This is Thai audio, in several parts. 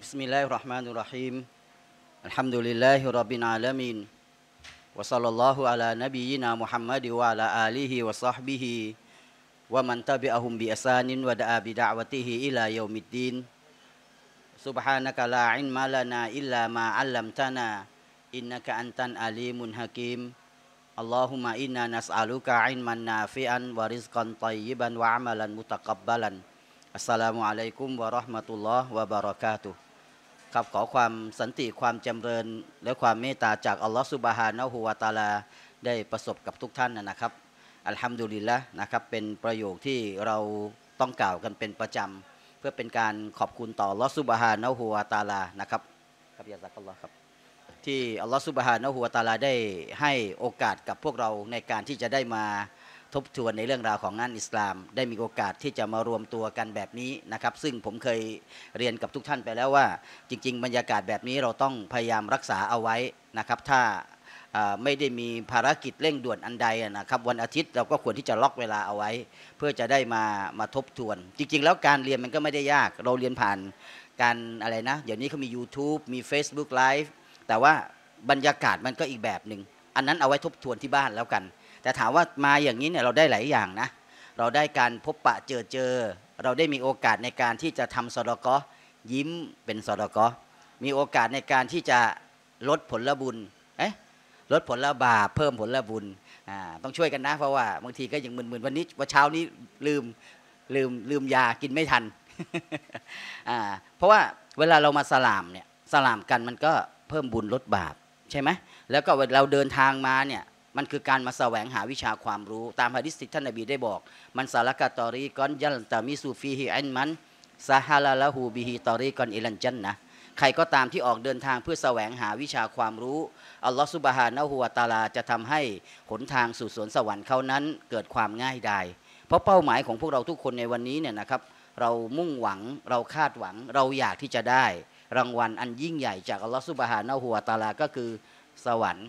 Bismillahirrahmanirrahim. Alhamdulillahi alamin. Wa sallallahu ala nabiyyina Muhammad wa ala alihi wa sahbihi wa man tabi'ahum bi isanin wa da'a bi da'watihi ila yaumiddin. Subhanaka la ilma lana illa ma 'allamtana innaka antan alimun hakim. Allahumma inna nas'aluka ilman nafi'an wa rizqan tayyiban wa amalan mutakabbalan. Assalamualaikum warahmatullahi wabarakatuh. ครับขอความสันติความจำเริญและความเมตตาจากอัลลอฮฺสุบฮานะฮูวาตาลาได้ประสบกับทุกท่านนะครับ อัลฮัมดุลิลละนะครับเป็นประโยคที่เราต้องกล่าวกันเป็นประจำเพื่อเป็นการขอบคุณต่ออัลลอฮฺสุบฮานะฮูวาตาลานะครับ ครับยาซักอัลลอฮ์ครับ ที่อัลลอฮฺสุบฮานะฮูวาตาลาได้ให้โอกาสกับพวกเราในการที่จะได้มาทบทวนในเรื่องราวของงานอิสลาม ได้มีโอกาสที่จะมารวมตัวกันแบบนี้นะครับซึ่งผมเคยเรียนกับทุกท่านไปแล้วว่า จริง ๆ บรรยากาศแบบนี้เราต้องพยายามรักษาเอาไว้นะครับ ถ้าไม่ได้มีภารกิจเร่งด่วนอันใดนะครับวันอาทิตย์เราก็ควรที่จะล็อกเวลาเอาไว้ เพื่อจะได้มามาทบทวน จริง ๆ แล้วการเรียนมันก็ไม่ได้ยากเราเรียนผ่านการอะไรนะเดี๋ยวนี้เขามี YouTube มี Facebook Live แต่ว่าบรรยากาศมันก็อีกแบบหนึ่งอันนั้นเอาไว้ทบทวนที่บ้านแล้วกันแต่ถามว่ามาอย่างนี้เนี่ยเราได้หลายอย่างนะ เราได้การพบปะเจอเจอ เราได้มีโอกาสในการที่จะทำสอดกอยิ้มเป็นสอดกอมีโอกาสในการที่จะลดผลบุญเอ๊ะลดผลบาปเพิ่มผลบุญอ่าต้องช่วยกันนะเพราะว่าบางทีก็ยังมึนมนวันนี้ว่าเช้านี้ลืมลืมลืมยากินไม่ทันอ่าเพราะว่าเวลาเรามาสลามเนี่ยสลามกันมันก็เพิ่มบุญลดบาปใช่ไหมแล้วก็เราเดินทางมาเนี่ยมันคือการมาแสวงหาวิชาความรู้ ตามฮะดิษท่ท่านนบีได้บอกมันสารกาตอรีกอนยันตามิสูฟีฮิอันมันซาฮาลาลาฮูบิฮิตอรีกอนอิลันจันนะใครก็ตามที่ออกเดินทางเพื่อแสวงหาวิชาความรู้อัลลอฮฺสุบฮานะฮูวาตาลาจะทำให้หนทางสู่สวนสวรรค์เขานั้นเกิดความง่ายดายเพราะเป้าหมายของพวกเราทุกคนในวันนี้เนี่ยนะครับเรามุ่งหวังเราคาดหวังเราอยากที่จะได้ รางวัลอันยิ่งใหญ่จากอัลลอฮฺสุบฮานะฮูวาตาลาก็คือสวรรค์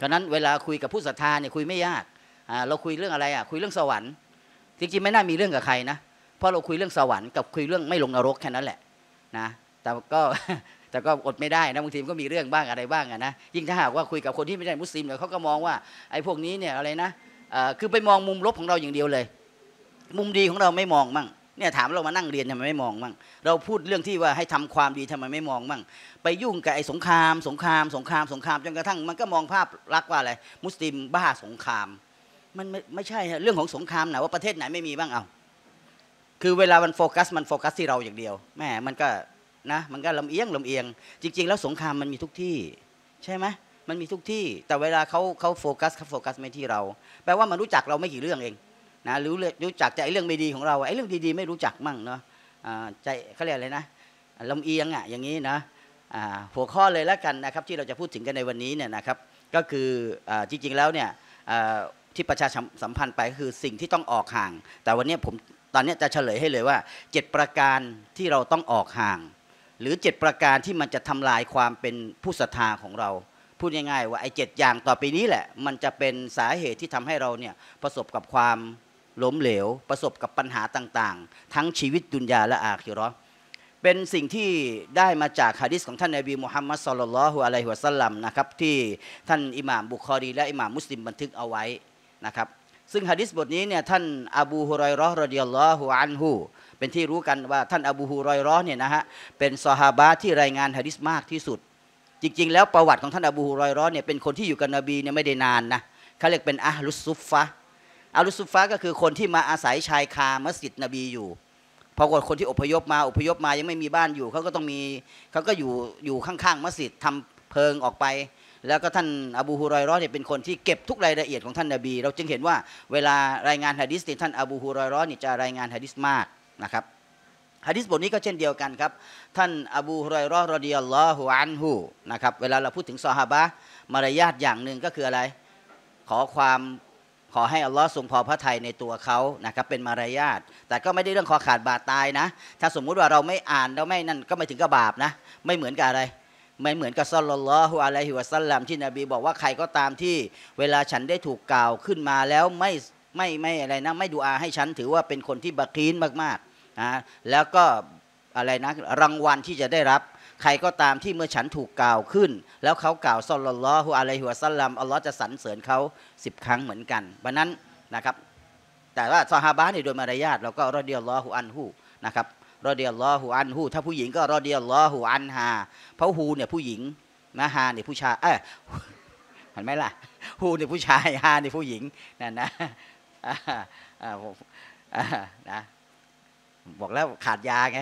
ฉะนั้นเวลาคุยกับผู้ศรัทธาเนี่ยคุยไม่ยากเราคุยเรื่องอะไรอ่ะคุยเรื่องสวรรค์ จริงๆไม่น่ามีเรื่องกับใครนะ เพราะเราคุยเรื่องสวรรค์กับคุยเรื่องไม่ลงนรกแค่นั้นแหละนะ แต่ก็แต่ก็อดไม่ได้นะบางทีก็มีเรื่องบ้างอะไรบ้างนะ ยิ่งถ้าหากว่าคุยกับคนที่ไม่ใช่มุสลิมเนี่ยเขาก็มองว่าไอ้พวกนี้เนี่ยอะไรนะคือไปมองมุมลบของเราอย่างเดียวเลย มุมดีของเราไม่มองมั่งเนี่ยถามเรามานั่งเรียนทำไมไม่มองมั่งเราพูดเรื่องที่ว่าให้ทำความดีทำไมไม่มองมั่งไปยุ่งกับไอ้สงครามสงครามสงครามสงครามจนกระทั่ง มันก็มองภาพรักว่าอะไรมุสลิมบ้าสงครามมันไม่ไม่ใช่เรื่องของสงครามนะว่าประเทศไหนไม่มีบ้างเอา คือเวลามันโฟกัส มันโฟกัส ที่เราอย่างเดียวแม่มันก็นะมันก็ลำเอียงลำเอียงจริง ๆแล้วสงครามมันมีทุกที่ ใช่ไหมมันมีทุกที่ แต่เวลาเขาเขาโฟกัสเขาโฟกัสไม่ที่เรา แปลว่ามันรู้จักเราไม่กี่เรื่องเองนะรู้รู้จักแต่ไอเรื่องไม่ดีของเราไอ้เรื่องดีๆไม่รู้จักมั่งเนาะใจเขาเรียกอะไรนะลำเอียงอ่ะอย่างนี้นะหัวข้อเลยแล้วกันนะครับ ที่เราจะพูดถึงกันในวันนี้เนี่ยนะครับ ก็คือจริงๆแล้วเนี่ยที่ประชาสัมพันธ์ไปก็คือสิ่งที่ต้องออกห่าง แต่วันนี้ผมตอนนี้จะเฉลยให้เลยว่า7ประการที่เราต้องออกห่าง หรือ7ประการที่มันจะทำลายความเป็นผู้ศรัทธาของเรา พูดง่ายๆว่าไอ้เอย่างต่อไปนี้แหละ มันจะเป็นสาเหตุที่ทำให้เราเนี่ยประสบกับความล้มเหลวประสบกับปัญหาต่างๆ ทั้งชีวิตดุนยาและอาคิรอเป็นสิ่งที่ได้มาจากฮะดิษของท่านนบีมุฮัมมัดสุลลัลฮุอะลัยฮิวะสัลลัมนะครับที่ท่านอิหม่ามบุคอรีและอิหม่ามมุสลิมบันทึกเอาไว้นะครับซึ่งฮะดิษบทนี้เนี่ยท่านอบูฮุรอยรอรดิยัลลอฮุอันฮูเป็นที่รู้กันว่าท่านอบูฮุรอยรอเนี่ยนะฮะเป็นซอฮาบะที่รายงานฮะดิษมากที่สุด จริงๆแล้วประวัติของท่านอบูฮุรอยรอเนี่ยเป็นคนที่อยู่กับนบีเนี่ยไม่ได้นานนะเขาเรียกเป็นอะฮลุซุฟฟะอาลุซุฟ้าก็คือคนที่มาอาศัยชายคามัสยิดนบีอยู่พอคนที่อพยพมาอพยพมายังไม่มีบ้านอยู่เขาก็ต้องมีเขาก็อยู่อยู่ข้างๆมัสยิดทำเพิงออกไป แล้วก็ท่านอบูฮุรอยรอเนี่ยเป็นคนที่เก็บทุกรายละเอียดของท่านนบีเราจึงเห็นว่าเวลารายงานฮะดิษท่านอบูฮุรอยรอเนี่ยจะรายงานฮะดิษมากนะครับฮะดิษบทนี้ก็เช่นเดียวกันครับท่านอบูฮุรอยรอรดิยัลลอฮุอันฮูนะครับเวลาเราพูดถึงซอฮาบะมารยาทอย่างหนึ่งก็คืออะไรขอความขอให้อัลลอฮ์ทรงพอพระทัยในตัวเขานะครับเป็นมารยาทแต่ก็ไม่ได้เรื่องคอขาดบาดตายนะ ถ้าสมมุติว่าเราไม่อ่านเราไม่นั่นก็ไม่ถึงกับบาปนะ ไม่เหมือนกับอะไรไม่เหมือนกับซอลลลอฮุอะลัยฮิวะซัลลัมที่นบีบอกว่าใครก็ตามที่ เวลาฉันได้ถูกกล่าวขึ้นมาแล้วไม่ไม่ไม่อะไรนะไม่ดูอาให้ฉันถือว่าเป็นคนที่บักรีนมากๆนะแล้วก็อะไรนะรางวัลที่จะได้รับใครก็ตามที่เมื่อฉันถูกกล่าวขึ้น แล้วเขากล่าวซอลลอฮุอะลัยฮิวซัลลัมอัลลอฮ์จะสรรเสริญเขาสิบครั้งเหมือนกันวันนั้นนะครับ แต่ว่าซอฮาบะเนี่ยโดยมารยาทเราก็รอเดียลลอฮุอันฮูนะครับรอเดียลลอฮุอันฮูถ้าผู้หญิงก็รอเดียลลอฮุอันฮาเพราะฮูเนี่ยผู้หญิงนะฮาเนี่ยผู้ชายเออเห็นไหมล่ะฮูเนี่ยผู้ชายฮาเนี่ยผู้หญิงนั่นนะนะบอกแล้วขาดยาไง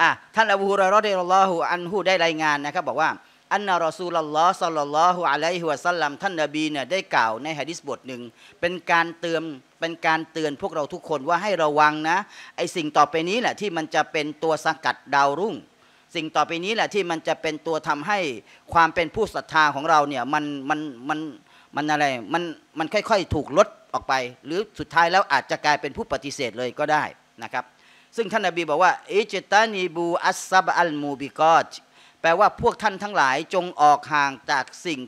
อะท่านอบูฮุรอรอดิลลอฮุอันฮูได้รายงานนะครับ บอกว่าอันนารอซูลลอฮ์สัลลัลลอฮุอะลัยฮิวะสัลลัมท่านนบีเนี่ยได้กล่าวในฮะดิษบทหนึ่งเป็นการเตือนเป็นการเตือนพวกเราทุกคนว่าให้ระวังนะ ไอสิ่งต่อไปนี้แหละที่มันจะเป็นตัวสกัดดาวรุ่ง สิ่งต่อไปนี้แหละที่มันจะเป็นตัวทำให้ความเป็นผู้ศรัทธาของเราเนี่ยมันมันมันมันอะไรมันมันค่อยๆถูกลดออกไป หรือสุดท้ายแล้วอาจจะกลายเป็นผู้ปฏิเสธเลยก็ได้นะครับซึ่งท่านนบีบอกว่าอิจตานีบูอัสซับอัลมูบิกอตแปลว่าพวกท่านทั้งหลายจงออกห่างจากสิ่ง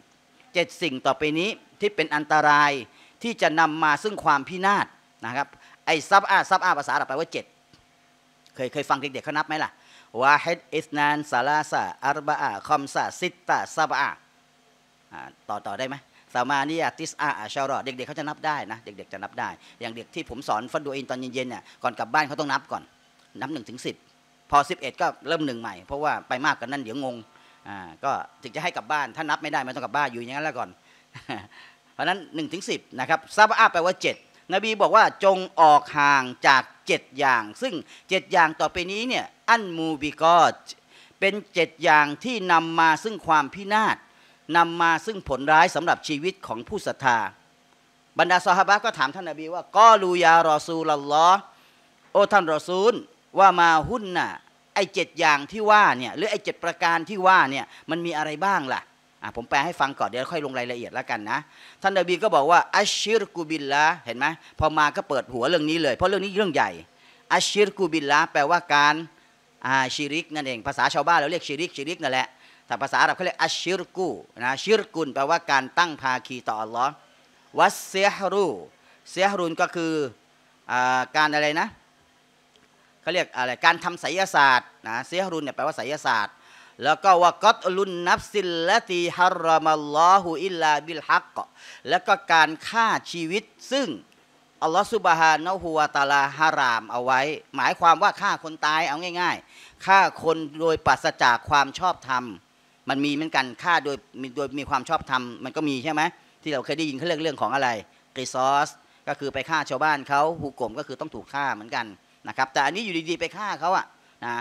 เจ็ดสิ่งต่อไปนี้ที่เป็นอันตรายที่จะนำมาซึ่งความพินาศนะครับไอซับอาซับอาภาษาอรัแปลว่าเจ็ดเคยเคยฟังเด็กๆเขานับไหมล่ะวาฮิดอิสนานซาลาซาอารบะอาคอมซาซิตตาซับอาต่อต่อได้ไหมสามานียติสอาอาชารอเด็กๆเขาจะนับได้นะเด็กๆจะนับได้ อย่างเด็กที่ผมสอนฟันดูอินตอนเย็นๆเนี่ยก่อนกลับบ้านเขาต้องนับก่อนนับหนึ่งถึงสิบพอ 11 ก็เริ่มหนึ่งใหม่เพราะว่าไปมากกันนั่นเดี๋ยวงงอ่าก็ถึงจะให้กลับบ้านถ้านับไม่ได้ไม่ต้องกลับบ้านอยู่อย่างนั้นแล้วก่อนเพราะนั้น1นถึงสินะครับซาบะอาแปลว่า7นบีบอกว่าจงออกห่างจาก7อย่าง ซึ่ง7อย่างต่อไปนี้เนี่ยอันมูบิกอจเป็น7อย่างที่นำมาซึ่งความพินาศนำมาซึ่งผลร้ายสำหรับชีวิตของผู้ศรัทธา บรรดาซอฮาบะก็ถามท่านนบีว่ากอลูยารอซูลลอโอท่านรอซูลว่ามาหุ้นน่ะไอ้เจ็ดอย่างที่ว่าเนี่ยหรือไอ้เจ็ดประการที่ว่าเนี่ยมันมีอะไรบ้างล่ะอ่ะผมแปลให้ฟังก่อนเดี๋ยวค่อยลงรายละเอียดแล้วกันนะท่านนบีก็บอกว่าอัชชิรกูบิลละเห็นไหมพอมาก็เปิดหัวเรื่องนี้เลย เพราะเรื่องนี้เรื่องใหญ่อัชชิรกูบิลละแปลว่าการอาชิริกนั่นเองภาษาชาวบ้านเราเรียกชิริกชิริกนั่นแหละแต่ภาษาอาหรับเขาเรียกอัชชิรกูนะชิรกุลแปลว่าการตั้งภาคีต่ออัลลอฮ์วัสเซฮรูเซฮรุนก็คือการอะไรนะเขาเรียกอะไร การทำไสยศาสตร์นะเซฮารุนเนี่ยแปลว่าไสยศาสตร์แล้วก็ว่ากัตลุน นับสิลละตีฮารมัลลอฮุอิลลาบิลฮักกแล้วก็การฆ่าชีวิตซึ่งอัลลอฮฺสุบฮานะฮุวาตาลาฮารามเอาไว้ หมายความว่าฆ่าคนตายเอาง่ายๆฆ่าคนโดยปราศจากความชอบธรรมมันมีเหมือนกันฆ่าโดยโดยมีความชอบธรรมมันก็มีใช่ไหม ที่เราเคยได้ยินเขาเรื่องเรื่องของอะไรกริซอสก็คือไปฆ่าชาวบ้านเขาฮูกลมก็คือต้องถูกฆ่าเหมือนกันนะครับแต่อันนี้อยู่ดีๆ ไปฆ่าเขาอะนะ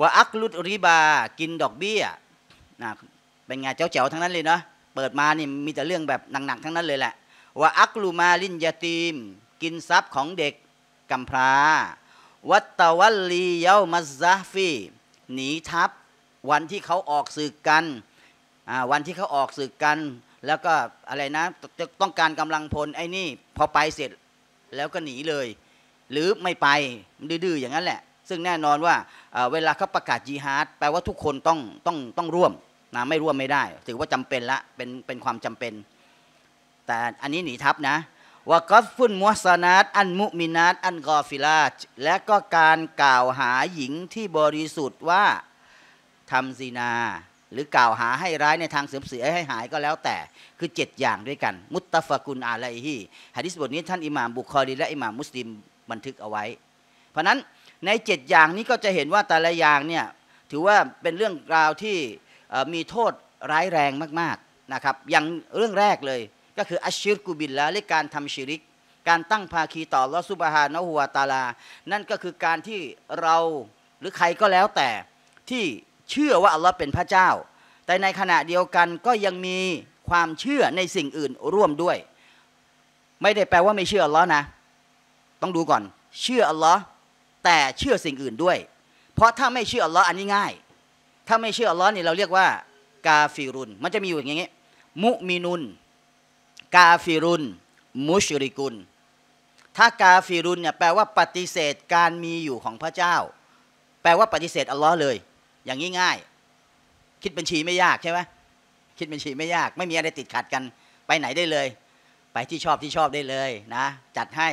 ว่าอักลุดริบากินดอกเบี้ยนะเป็นไงเจ้าเจ๋วทั้งนั้นเลยเนาะเปิดมานี่มีแต่เรื่องแบบหนักๆทั้งนั้นเลยแหละว่าอักลูมาลินยาตีมกินทรัพย์ของเด็กกำพร้าวัตตวัลลีเยามาซาฟีหนีทับวันที่เขาออกสืบกันวันที่เขาออกสืบกัน แล้วก็อะไรนะต้องการกำลังพลไอ้นี่ พอไปเสร็จแล้วก็หนีเลยหรือไม่ไปดื้อๆอย่างนั้นแหละ ซึ่งแน่นอนว่าเวลาเขาประกาศยีฮาร์ดแปลว่าทุกคนต้องต้องต้องร่วมนะไม่ร่วมไม่ได้ถือว่าจำเป็นละเป็นเป็นความจำเป็น แต่อันนี้หนีทับนะวกัฟุุนมุสนาตอันมุมินาต อันกอฟิลาชและก็การกล่าวหาหญิงที่บริสุทธิ์ว่าทำซีนา หรือกล่าวหาให้ร้ายในทางเสื่อมเสียให้หายก็แล้วแต่คือเจ็ดอย่างด้วยกัน มุตตะฟะกุลอาไรฮีฮะดิษบทนี้ท่านอิหม่ามบุคอรีและอิหม่ามมุสลิมบันทึกเอาไว้ เพราะนั้นในเจ็ดอย่างนี้ก็จะเห็นว่าแต่ละอย่างเนี่ยถือว่าเป็นเรื่องราวที่มีโทษร้ายแรงมาก ๆนะครับ อย่างเรื่องแรกเลยก็คืออัชชิรกุบิลละหรือการทำชิริก การตั้งภาคีต่อลอสุบฮานะฮัวตาลานั่นก็คือการที่เราหรือใครก็แล้วแต่ที่เชื่อว่าอัลลอฮ์เป็นพระเจ้า แต่ในขณะเดียวกันก็ยังมีความเชื่อในสิ่งอื่นร่วมด้วย ไม่ได้แปลว่าไม่เชื่ออัลลอฮ์นะต้องดูก่อน เชื่ออัลลอฮ์แต่เชื่อสิ่งอื่นด้วย เพราะถ้าไม่เชื่ออัลลอฮ์อันนี้ง่าย ถ้าไม่เชื่ออัลลอฮ์นี่เราเรียกว่า กาฟิรุน มันจะมีอยู่อย่างนี้ มุมินุนกาฟิรุนมุชริกุน ถ้ากาฟิรุนเนี่ยแปลว่าปฏิเสธการมีอยู่ของพระเจ้า แปลว่าปฏิเสธอัลลอฮ์เลย อย่างนี้ง่าย คิดบัญชีไม่ยากใช่ไหมคิดบัญชีไม่ยาก ไม่มีอะไรติดขัดกัน ไปไหนได้เลย ไปที่ชอบที่ชอบได้เลยนะ จัดให้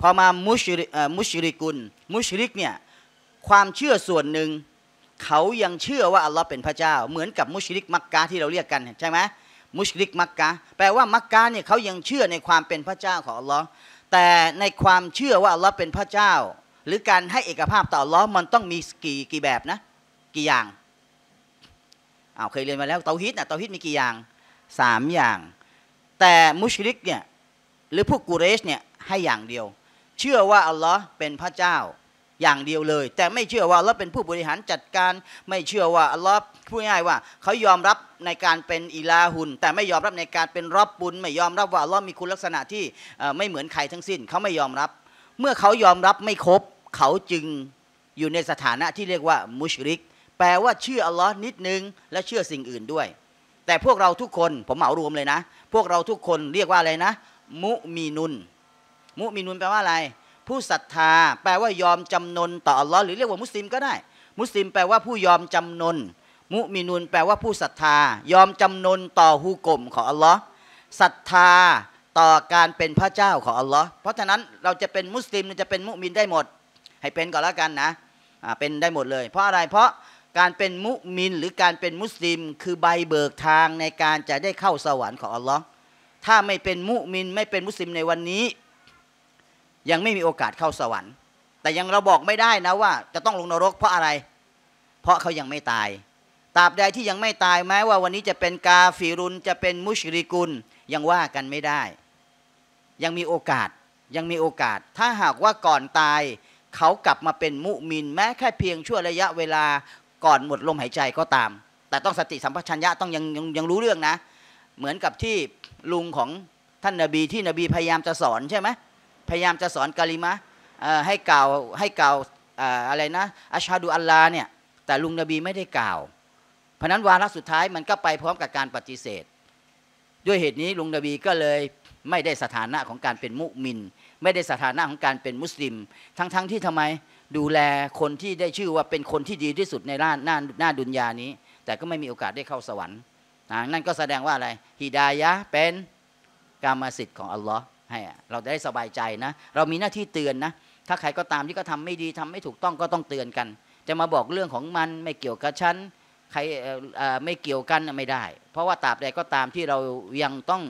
พอมามุชริมุชริกุล มุชริกเนี่ยความเชื่อส่วนหนึ่งเขายังเชื่อว่าอัลลอฮ์เป็นพระเจ้า เหมือนกับมุชริกมักกะที่เราเรียกกันใช่ไหมมุชริกมักกะแปลว่ามักกะเนี่ยเขายังเชื่อในความเป็นพระเจ้าของอัลลอฮ์แต่ในความเชื่อว่าอัลลอฮ์เป็นพระเจ้า หรือการให้เอกภาพต่ออัลลอฮ์มันต้องมีกี่กี่แบบนะกี่อย่างเอาเคยเรียนมาแล้วเตาฮิตนะเตาฮิตมีกี่อย่างสามอย่าง แต่มุชริกเนี่ยหรือพวกกูเรชเนี่ยให้อย่างเดียวเชื่อว่าอัลลอฮ์เป็นพระเจ้าอย่างเดียวเลย แต่ไม่เชื่อว่าเราเป็นผู้บริหารจัดการไม่เชื่อว่าอัลลอฮ์พูดง่ายว่า เขายอมรับในการเป็นอิลาหุนแต่ไม่ยอมรับในการเป็นรอบบุญไม่ยอมรับว่าอัลลอฮ์มีคุณลักษณะที่ไม่เหมือนใครทั้งสิ้นเขาไม่ยอมรับ เมื่อเขายอมรับไม่ครบเขาจึงอยู่ในสถานะที่เรียกว่ามุชริก แปลว่าเชื่ออัลลอฮ์นิดนึง และเชื่อสิ่งอื่นด้วย แต่พวกเราทุกคนผมเหมารวมเลยนะ พวกเราทุกคนเรียกว่าอะไรนะ มุมีนุนมุมินุนแปลว่าอะไร ผู้ศรัทธา แปลว่ายอมจำนนต่ออัลลอฮ์หรือเรียกว่ามุสลิมก็ได้ มุสลิมแปลว่าผู้ยอมจำนน มุมินุนแปลว่าผู้ศรัทธา ยอมจำนนต่อฮุกลมของอัลลอฮ์ศรัทธาต่อการเป็นพระเจ้าของอัลลอฮ์เพราะฉะนั้นเราจะเป็นมุสลิมจะเป็นมุมินได้หมด ให้เป็นก่อนแล้วกันนะเป็นได้หมดเลย เพราะอะไร เพราะการเป็นมุมินหรือการเป็นมุสลิมคือใบเบิกทางในการจะได้เข้าสวรรค์ของอัลลอฮ์ถ้าไม่เป็นมุมินไม่เป็นมุสลิมในวันนี้ยังไม่มีโอกาสเข้าสวรรค์ แต่ยังเราบอกไม่ได้นะว่า จะต้องลงนรกเพราะอะไร เพราะเขายังไม่ตาย ตราบใดที่ยังไม่ตายแม้ว่าวันนี้จะเป็นกาฟิรุนจะเป็นมุชริกุลยังว่ากันไม่ได้ ยังมีโอกาสยังมีโอกาส ถ้าหากว่าก่อนตายเขากลับมาเป็นมุมินแม้แค่เพียงชั่วระยะเวลาก่อนหมดลมหายใจก็ตาม แต่ต้องสติสัมปชัญญะต้องยังยังยังรู้เรื่องนะ เหมือนกับที่ลุงของท่านนาบีที่นบีพยายามจะสอนใช่ไหมพยายามจะสอนกาลิมะให้กล่าวให้กล่าวอะไรนะอัชฮะดูอัลลาเนี่ยแต่ลุงนบีไม่ได้กล่าวเพราะนั้นวาระสุดท้ายมันก็ไปพร้อมกับการปฏิเสธ ด้วยเหตุนี้ลุงนบีก็เลยไม่ได้สถานะของการเป็นมุมิน ไม่ได้สถานะของการเป็นมุสลิม ทั้งๆทที่ทำไมดูแลคนที่ได้ชื่อว่าเป็นคนที่ดีที่สุดในห้าหน้าหน้าดุนยานี้ แต่ก็ไม่มีโอกาสได้เข้าสวรรค์นั่นก็แสดงว่าอะไรฮิดายะเป็นกรรมสิทธิ์ของอัลลอฮ์ให้เราได้สบายใจนะเรามีหน้าที่เตือนนะถ้าใครก็ตามที่ก็ทำไม่ดีทำไม่ถูกต้องก็ต้องเตือนกัน จะมาบอกเรื่องของมันไม่เกี่ยวกับฉันใครไม่เกี่ยวกันไม่ได้ เพราะว่าตราบใดก็ตามที่เรายังต้อง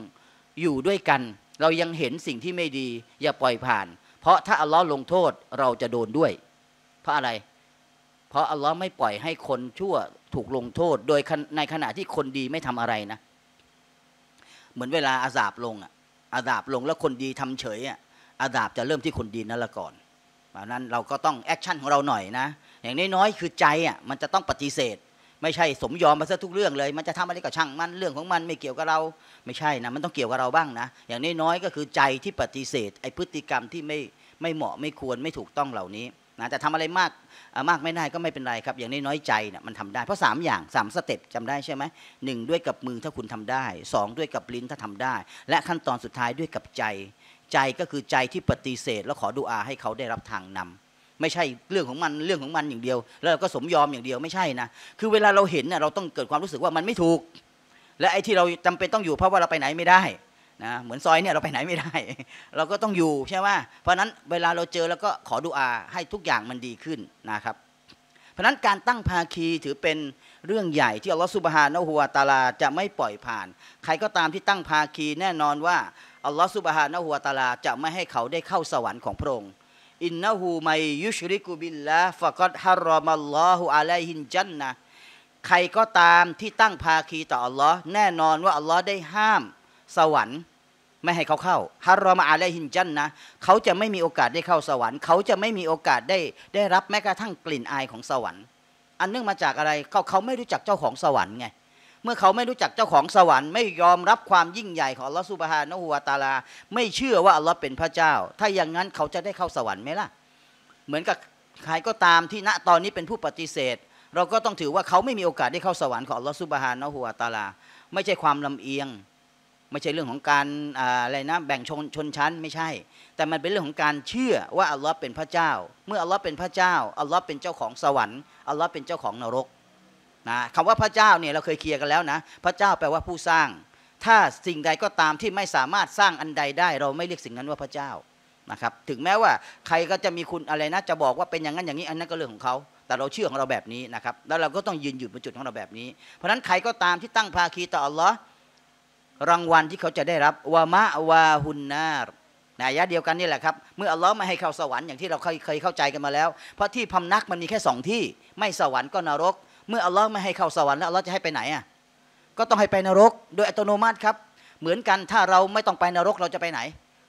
อยู่ด้วยกัน เรายังเห็นสิ่งที่ไม่ดีอย่าปล่อยผ่าน เพราะถ้าอัลลอฮ์ลงโทษเราจะโดนด้วย เพราะอะไร เพราะอัลลอฮ์ไม่ปล่อยให้คนชั่วถูกลงโทษ โดยในขณะที่คนดีไม่ทำอะไรนะ เหมือนเวลาอาสาบลงอะ่ะอาดาบลงแล้วคนดีทำเฉยอ่ะอาดาบจะเริ่มที่คนดีนั่นละก่อนเพราะนั้นเราก็ต้องแอคชั่นของเราหน่อยนะ อย่างน้อยๆคือใจอ่ะมันจะต้องปฏิเสธ ไม่ใช่สมยอมมาซะทุกเรื่องเลย มันจะทำอะไรก็ช่างมันเรื่องของมันไม่เกี่ยวกับเรา ไม่ใช่นะ มันต้องเกี่ยวกับเราบ้างนะ อย่างน้อยๆก็คือใจที่ปฏิเสธไอ้พฤติกรรมที่ไม่ไม่เหมาะไม่ควรไม่ถูกต้องเหล่านี้นะแต่ทำอะไรมากมากไม่ได้ก็ไม่เป็นไรครับอย่างน้อยใจเนี่ยมันทำได้เพราะ 3 อย่าง3สเต็ปจำได้ใช่ไหมหนึ่งด้วยกับมือถ้าคุณทำได้ 2 ด้วยกับลิ้นถ้าทำได้ และขั้นตอนสุดท้ายด้วยกับใจ ใจก็คือใจที่ปฏิเสธแล้วขอดุอาให้เขาได้รับทางนำ ไม่ใช่เรื่องของมันเรื่องของมันอย่างเดียว แล้วเราก็สมยอมอย่างเดียวไม่ใช่นะคือเวลาเราเห็นเน่ยเราต้องเกิดความรู้สึกว่ามันไม่ถูก และไอ้ที่เราจำเป็นต้องอยู่เพราะว่าเราไปไหนไม่ได้นะเหมือนซอยเนี่ยเราไปไหนไม่ได้ เราก็ต้องอยู่ใช่ไหมเพราะนั้นเวลาเราเจอแล้วก็ขอดุอาให้ทุกอย่างมันดีขึ้นนะครับ เพราะนั้นการตั้งภาคีถือเป็นเรื่องใหญ่ที่อัลลอฮฺสุบฮานะฮัวตาลาจะไม่ปล่อยผ่าน ใครก็ตามที่ตั้งภาคีแน่นอนว่าอัลลอฮฺสุบฮานะฮัวตาลาจะไม่ให้เขาได้เข้าสวรรค์ของพระองค์อินนหฮูไมยุชริกุบิลละฟะกัดฮารอมัลลอฮุอะลัยฮินจันนะใครก็ตามที่ตั้งภาคีต่ออัลลอฮ์แน่นอนว่าอัลลอฮ์ได้ห้ามสวรรค์ไม่ให้เขาเข้าฮารอมาอาเลหินจันนะ เขาจะไม่มีโอกาสได้เข้าสวรรค์ เขาจะไม่มีโอกาสได้ได้รับแม้กระทั่งกลิ่นอายของสวรรค์ อันเนื่องมาจากอะไรเขาเขาไม่รู้จักเจ้าของสวรรค์ไง เมื่อเขาไม่รู้จักเจ้าของสวรรค์ ไม่ยอมรับความยิ่งใหญ่ของลอสุบฮานะฮัวาตาลาไม่เชื่อว่าอัลลอฮ์เป็นพระเจ้า ถ้าอย่างนั้นเขาจะได้เข้าสวรรค์ไหมล่ะ เหมือนกับใครก็ตามที่ณตอนนี้เป็นผู้ปฏิเสธ เราก็ต้องถือว่าเขาไม่มีโอกาสได้เข้าสวรรค์ของลอสุบฮานะฮัวาตาลาไม่ใช่ความลำเอียงไม่ใช่เรื่องของการอะไรนะแบ่งชนชนชั้นไม่ใช่ แต่มันเป็นเรื่องของการเชื่อว่าอัลลอฮ์เป็นพระเจ้า เมื่ออัลลอฮ์เป็นพระเจ้าอัลลอฮ์เป็นเจ้าของสวรรค์อัลลอฮ์เป็นเจ้าของนรกนะคำว่าพระเจ้าเนี่ยเราเคยเคลียร์กันแล้วนะพระเจ้าแปลว่าผู้สร้าง ถ้าสิ่งใดก็ตามที่ไม่สามารถสร้างอันใดได้ เราไม่เรียกสิ่งนั้นว่าพระเจ้านะครับถึงแม้ว่าใครก็จะมีคุณอะไรนะ จะบอกว่าเป็นอย่างนั้นอย่างนี้อันนั้นก็เรื่องของเขา แต่เราเชื่อของเราแบบนี้นะครับแล้วเราก็ต้องยืนหยุดบนจุดของเราแบบนี้เพราะนั้นใครก็ตามที่ตั้งภาคีต่ออัลลอฮ์รางวัลที่เขาจะได้รับวามะวาหุนนาร์นายะเดียวกันนี่แหละครับเมื่ออัลลอฮ์ไม่ให้เข้าสวรรค์อย่างที่เราเคยเข้าใจกันมาแล้ว เพราะที่พำนักมันมีแค่สองที่ ไม่สวรรค์ก็นรก เมื่ออัลลอฮ์ไม่ให้เข้าสวรรค์แล้วอัลลอฮ์จะให้ไปไหนอ่ะก็ต้องให้ไปนรก โดยอัตโนมัติครับ เหมือนกันถ้าเราไม่ต้องไปนรกเราจะไปไหน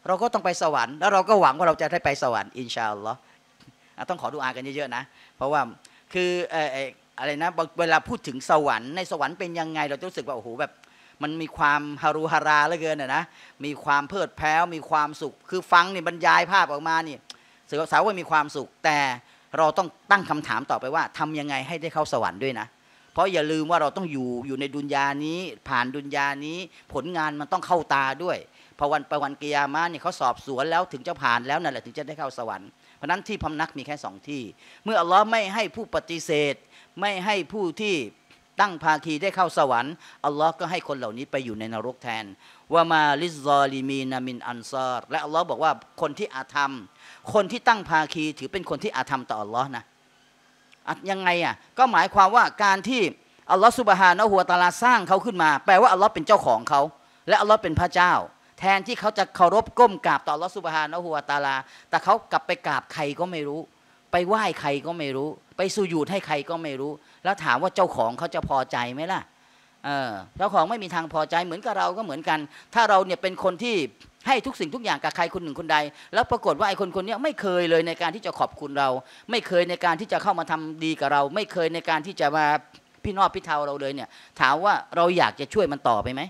เราก็ต้องไปสวรรค์แล้วเราก็หวังว่าเราจะได้ไปสวรรค์อินชาอัลลอฮ์ต้องขอดูอากันเยอะๆนะเพราะว่าคืออะไรนะเวลาพูดถึงสวรรค์ในสวรรค์เป็นยังไงเราจะรู้สึกว่าโอ้โหแบบมันมีความฮารุฮาราเหลือเกินนะมีความเพลิดเพลินมีความสุข คือฟังนี่บรรยายภาพออกมานี่สือสาว่ามีความสุข แต่เราต้องตั้งคำถามต่อไปว่า ทำยังไงให้ได้เข้าสวรรค์ด้วยนะ เพราะอย่าลืมว่าเราต้องอยู่อยู่ในดุนยานี้ผ่านดุนยานี้ผลงานมันต้องเข้าตาด้วยพอวันไปวันกิยามาเนี่ยเขาสอบสวนแล้วถึงจะผ่านแล้วนั่นแหละถึงจะได้เข้าสวรรค์ เพราะนั้นที่พำนักมีแค่สองที่ เมื่ออัลลอฮ์ไม่ให้ผู้ปฏิเสธไม่ให้ผู้ที่ตั้งภาคีได้เข้าสวรรค์อัลลอฮ์ก็ให้คนเหล่านี้ไปอยู่ในนรกแทน ว่ามาลิซอลีมีนามินอันซอรและอัลลอฮ์บอกว่าคนที่อาธรรม คนที่ตั้งภาคีถือเป็นคนที่อาธรรมต่ออัลลอฮ์นะยังไงอ่ะ ก็หมายความว่าการที่ อัลลอฮ์สุบฮานะหัวตาลาสร้างเขาขึ้นมา แปลว่าอัลลอฮ์เป็นเจ้าของเขาและอัลลอฮ์เป็นพระเจ้า แทนที่เขาจะเคารพก้มกราบต่ออัลลอฮ์สุบฮานะหัวตาลาแต่เขากลับไปกราบใครก็ไม่รู้ ไปไหว้ใครก็ไม่รู้ ไปสุญูดให้ใครก็ไม่รู้แล้วถามว่าเจ้าของเขาจะพอใจไหมล่ะเออเจ้าของไม่มีทางพอใจเหมือนกับเราก็เหมือนกัน ถ้าเราเนี่ยเป็นคนที่ให้ทุกสิ่งทุกอย่างกับใครคนหนึ่งคนใด แล้วปรากฏว่าไอ้คนคนนี้ไม่เคยเลยในการที่จะขอบคุณเรา ไม่เคยในการที่จะเข้ามาทำดีกับเรา ไม่เคยในการที่จะมาพี่นอบพี่เทาเราเลยเนี่ย ถามว่าเราอยากจะช่วยมันต่อไปไหม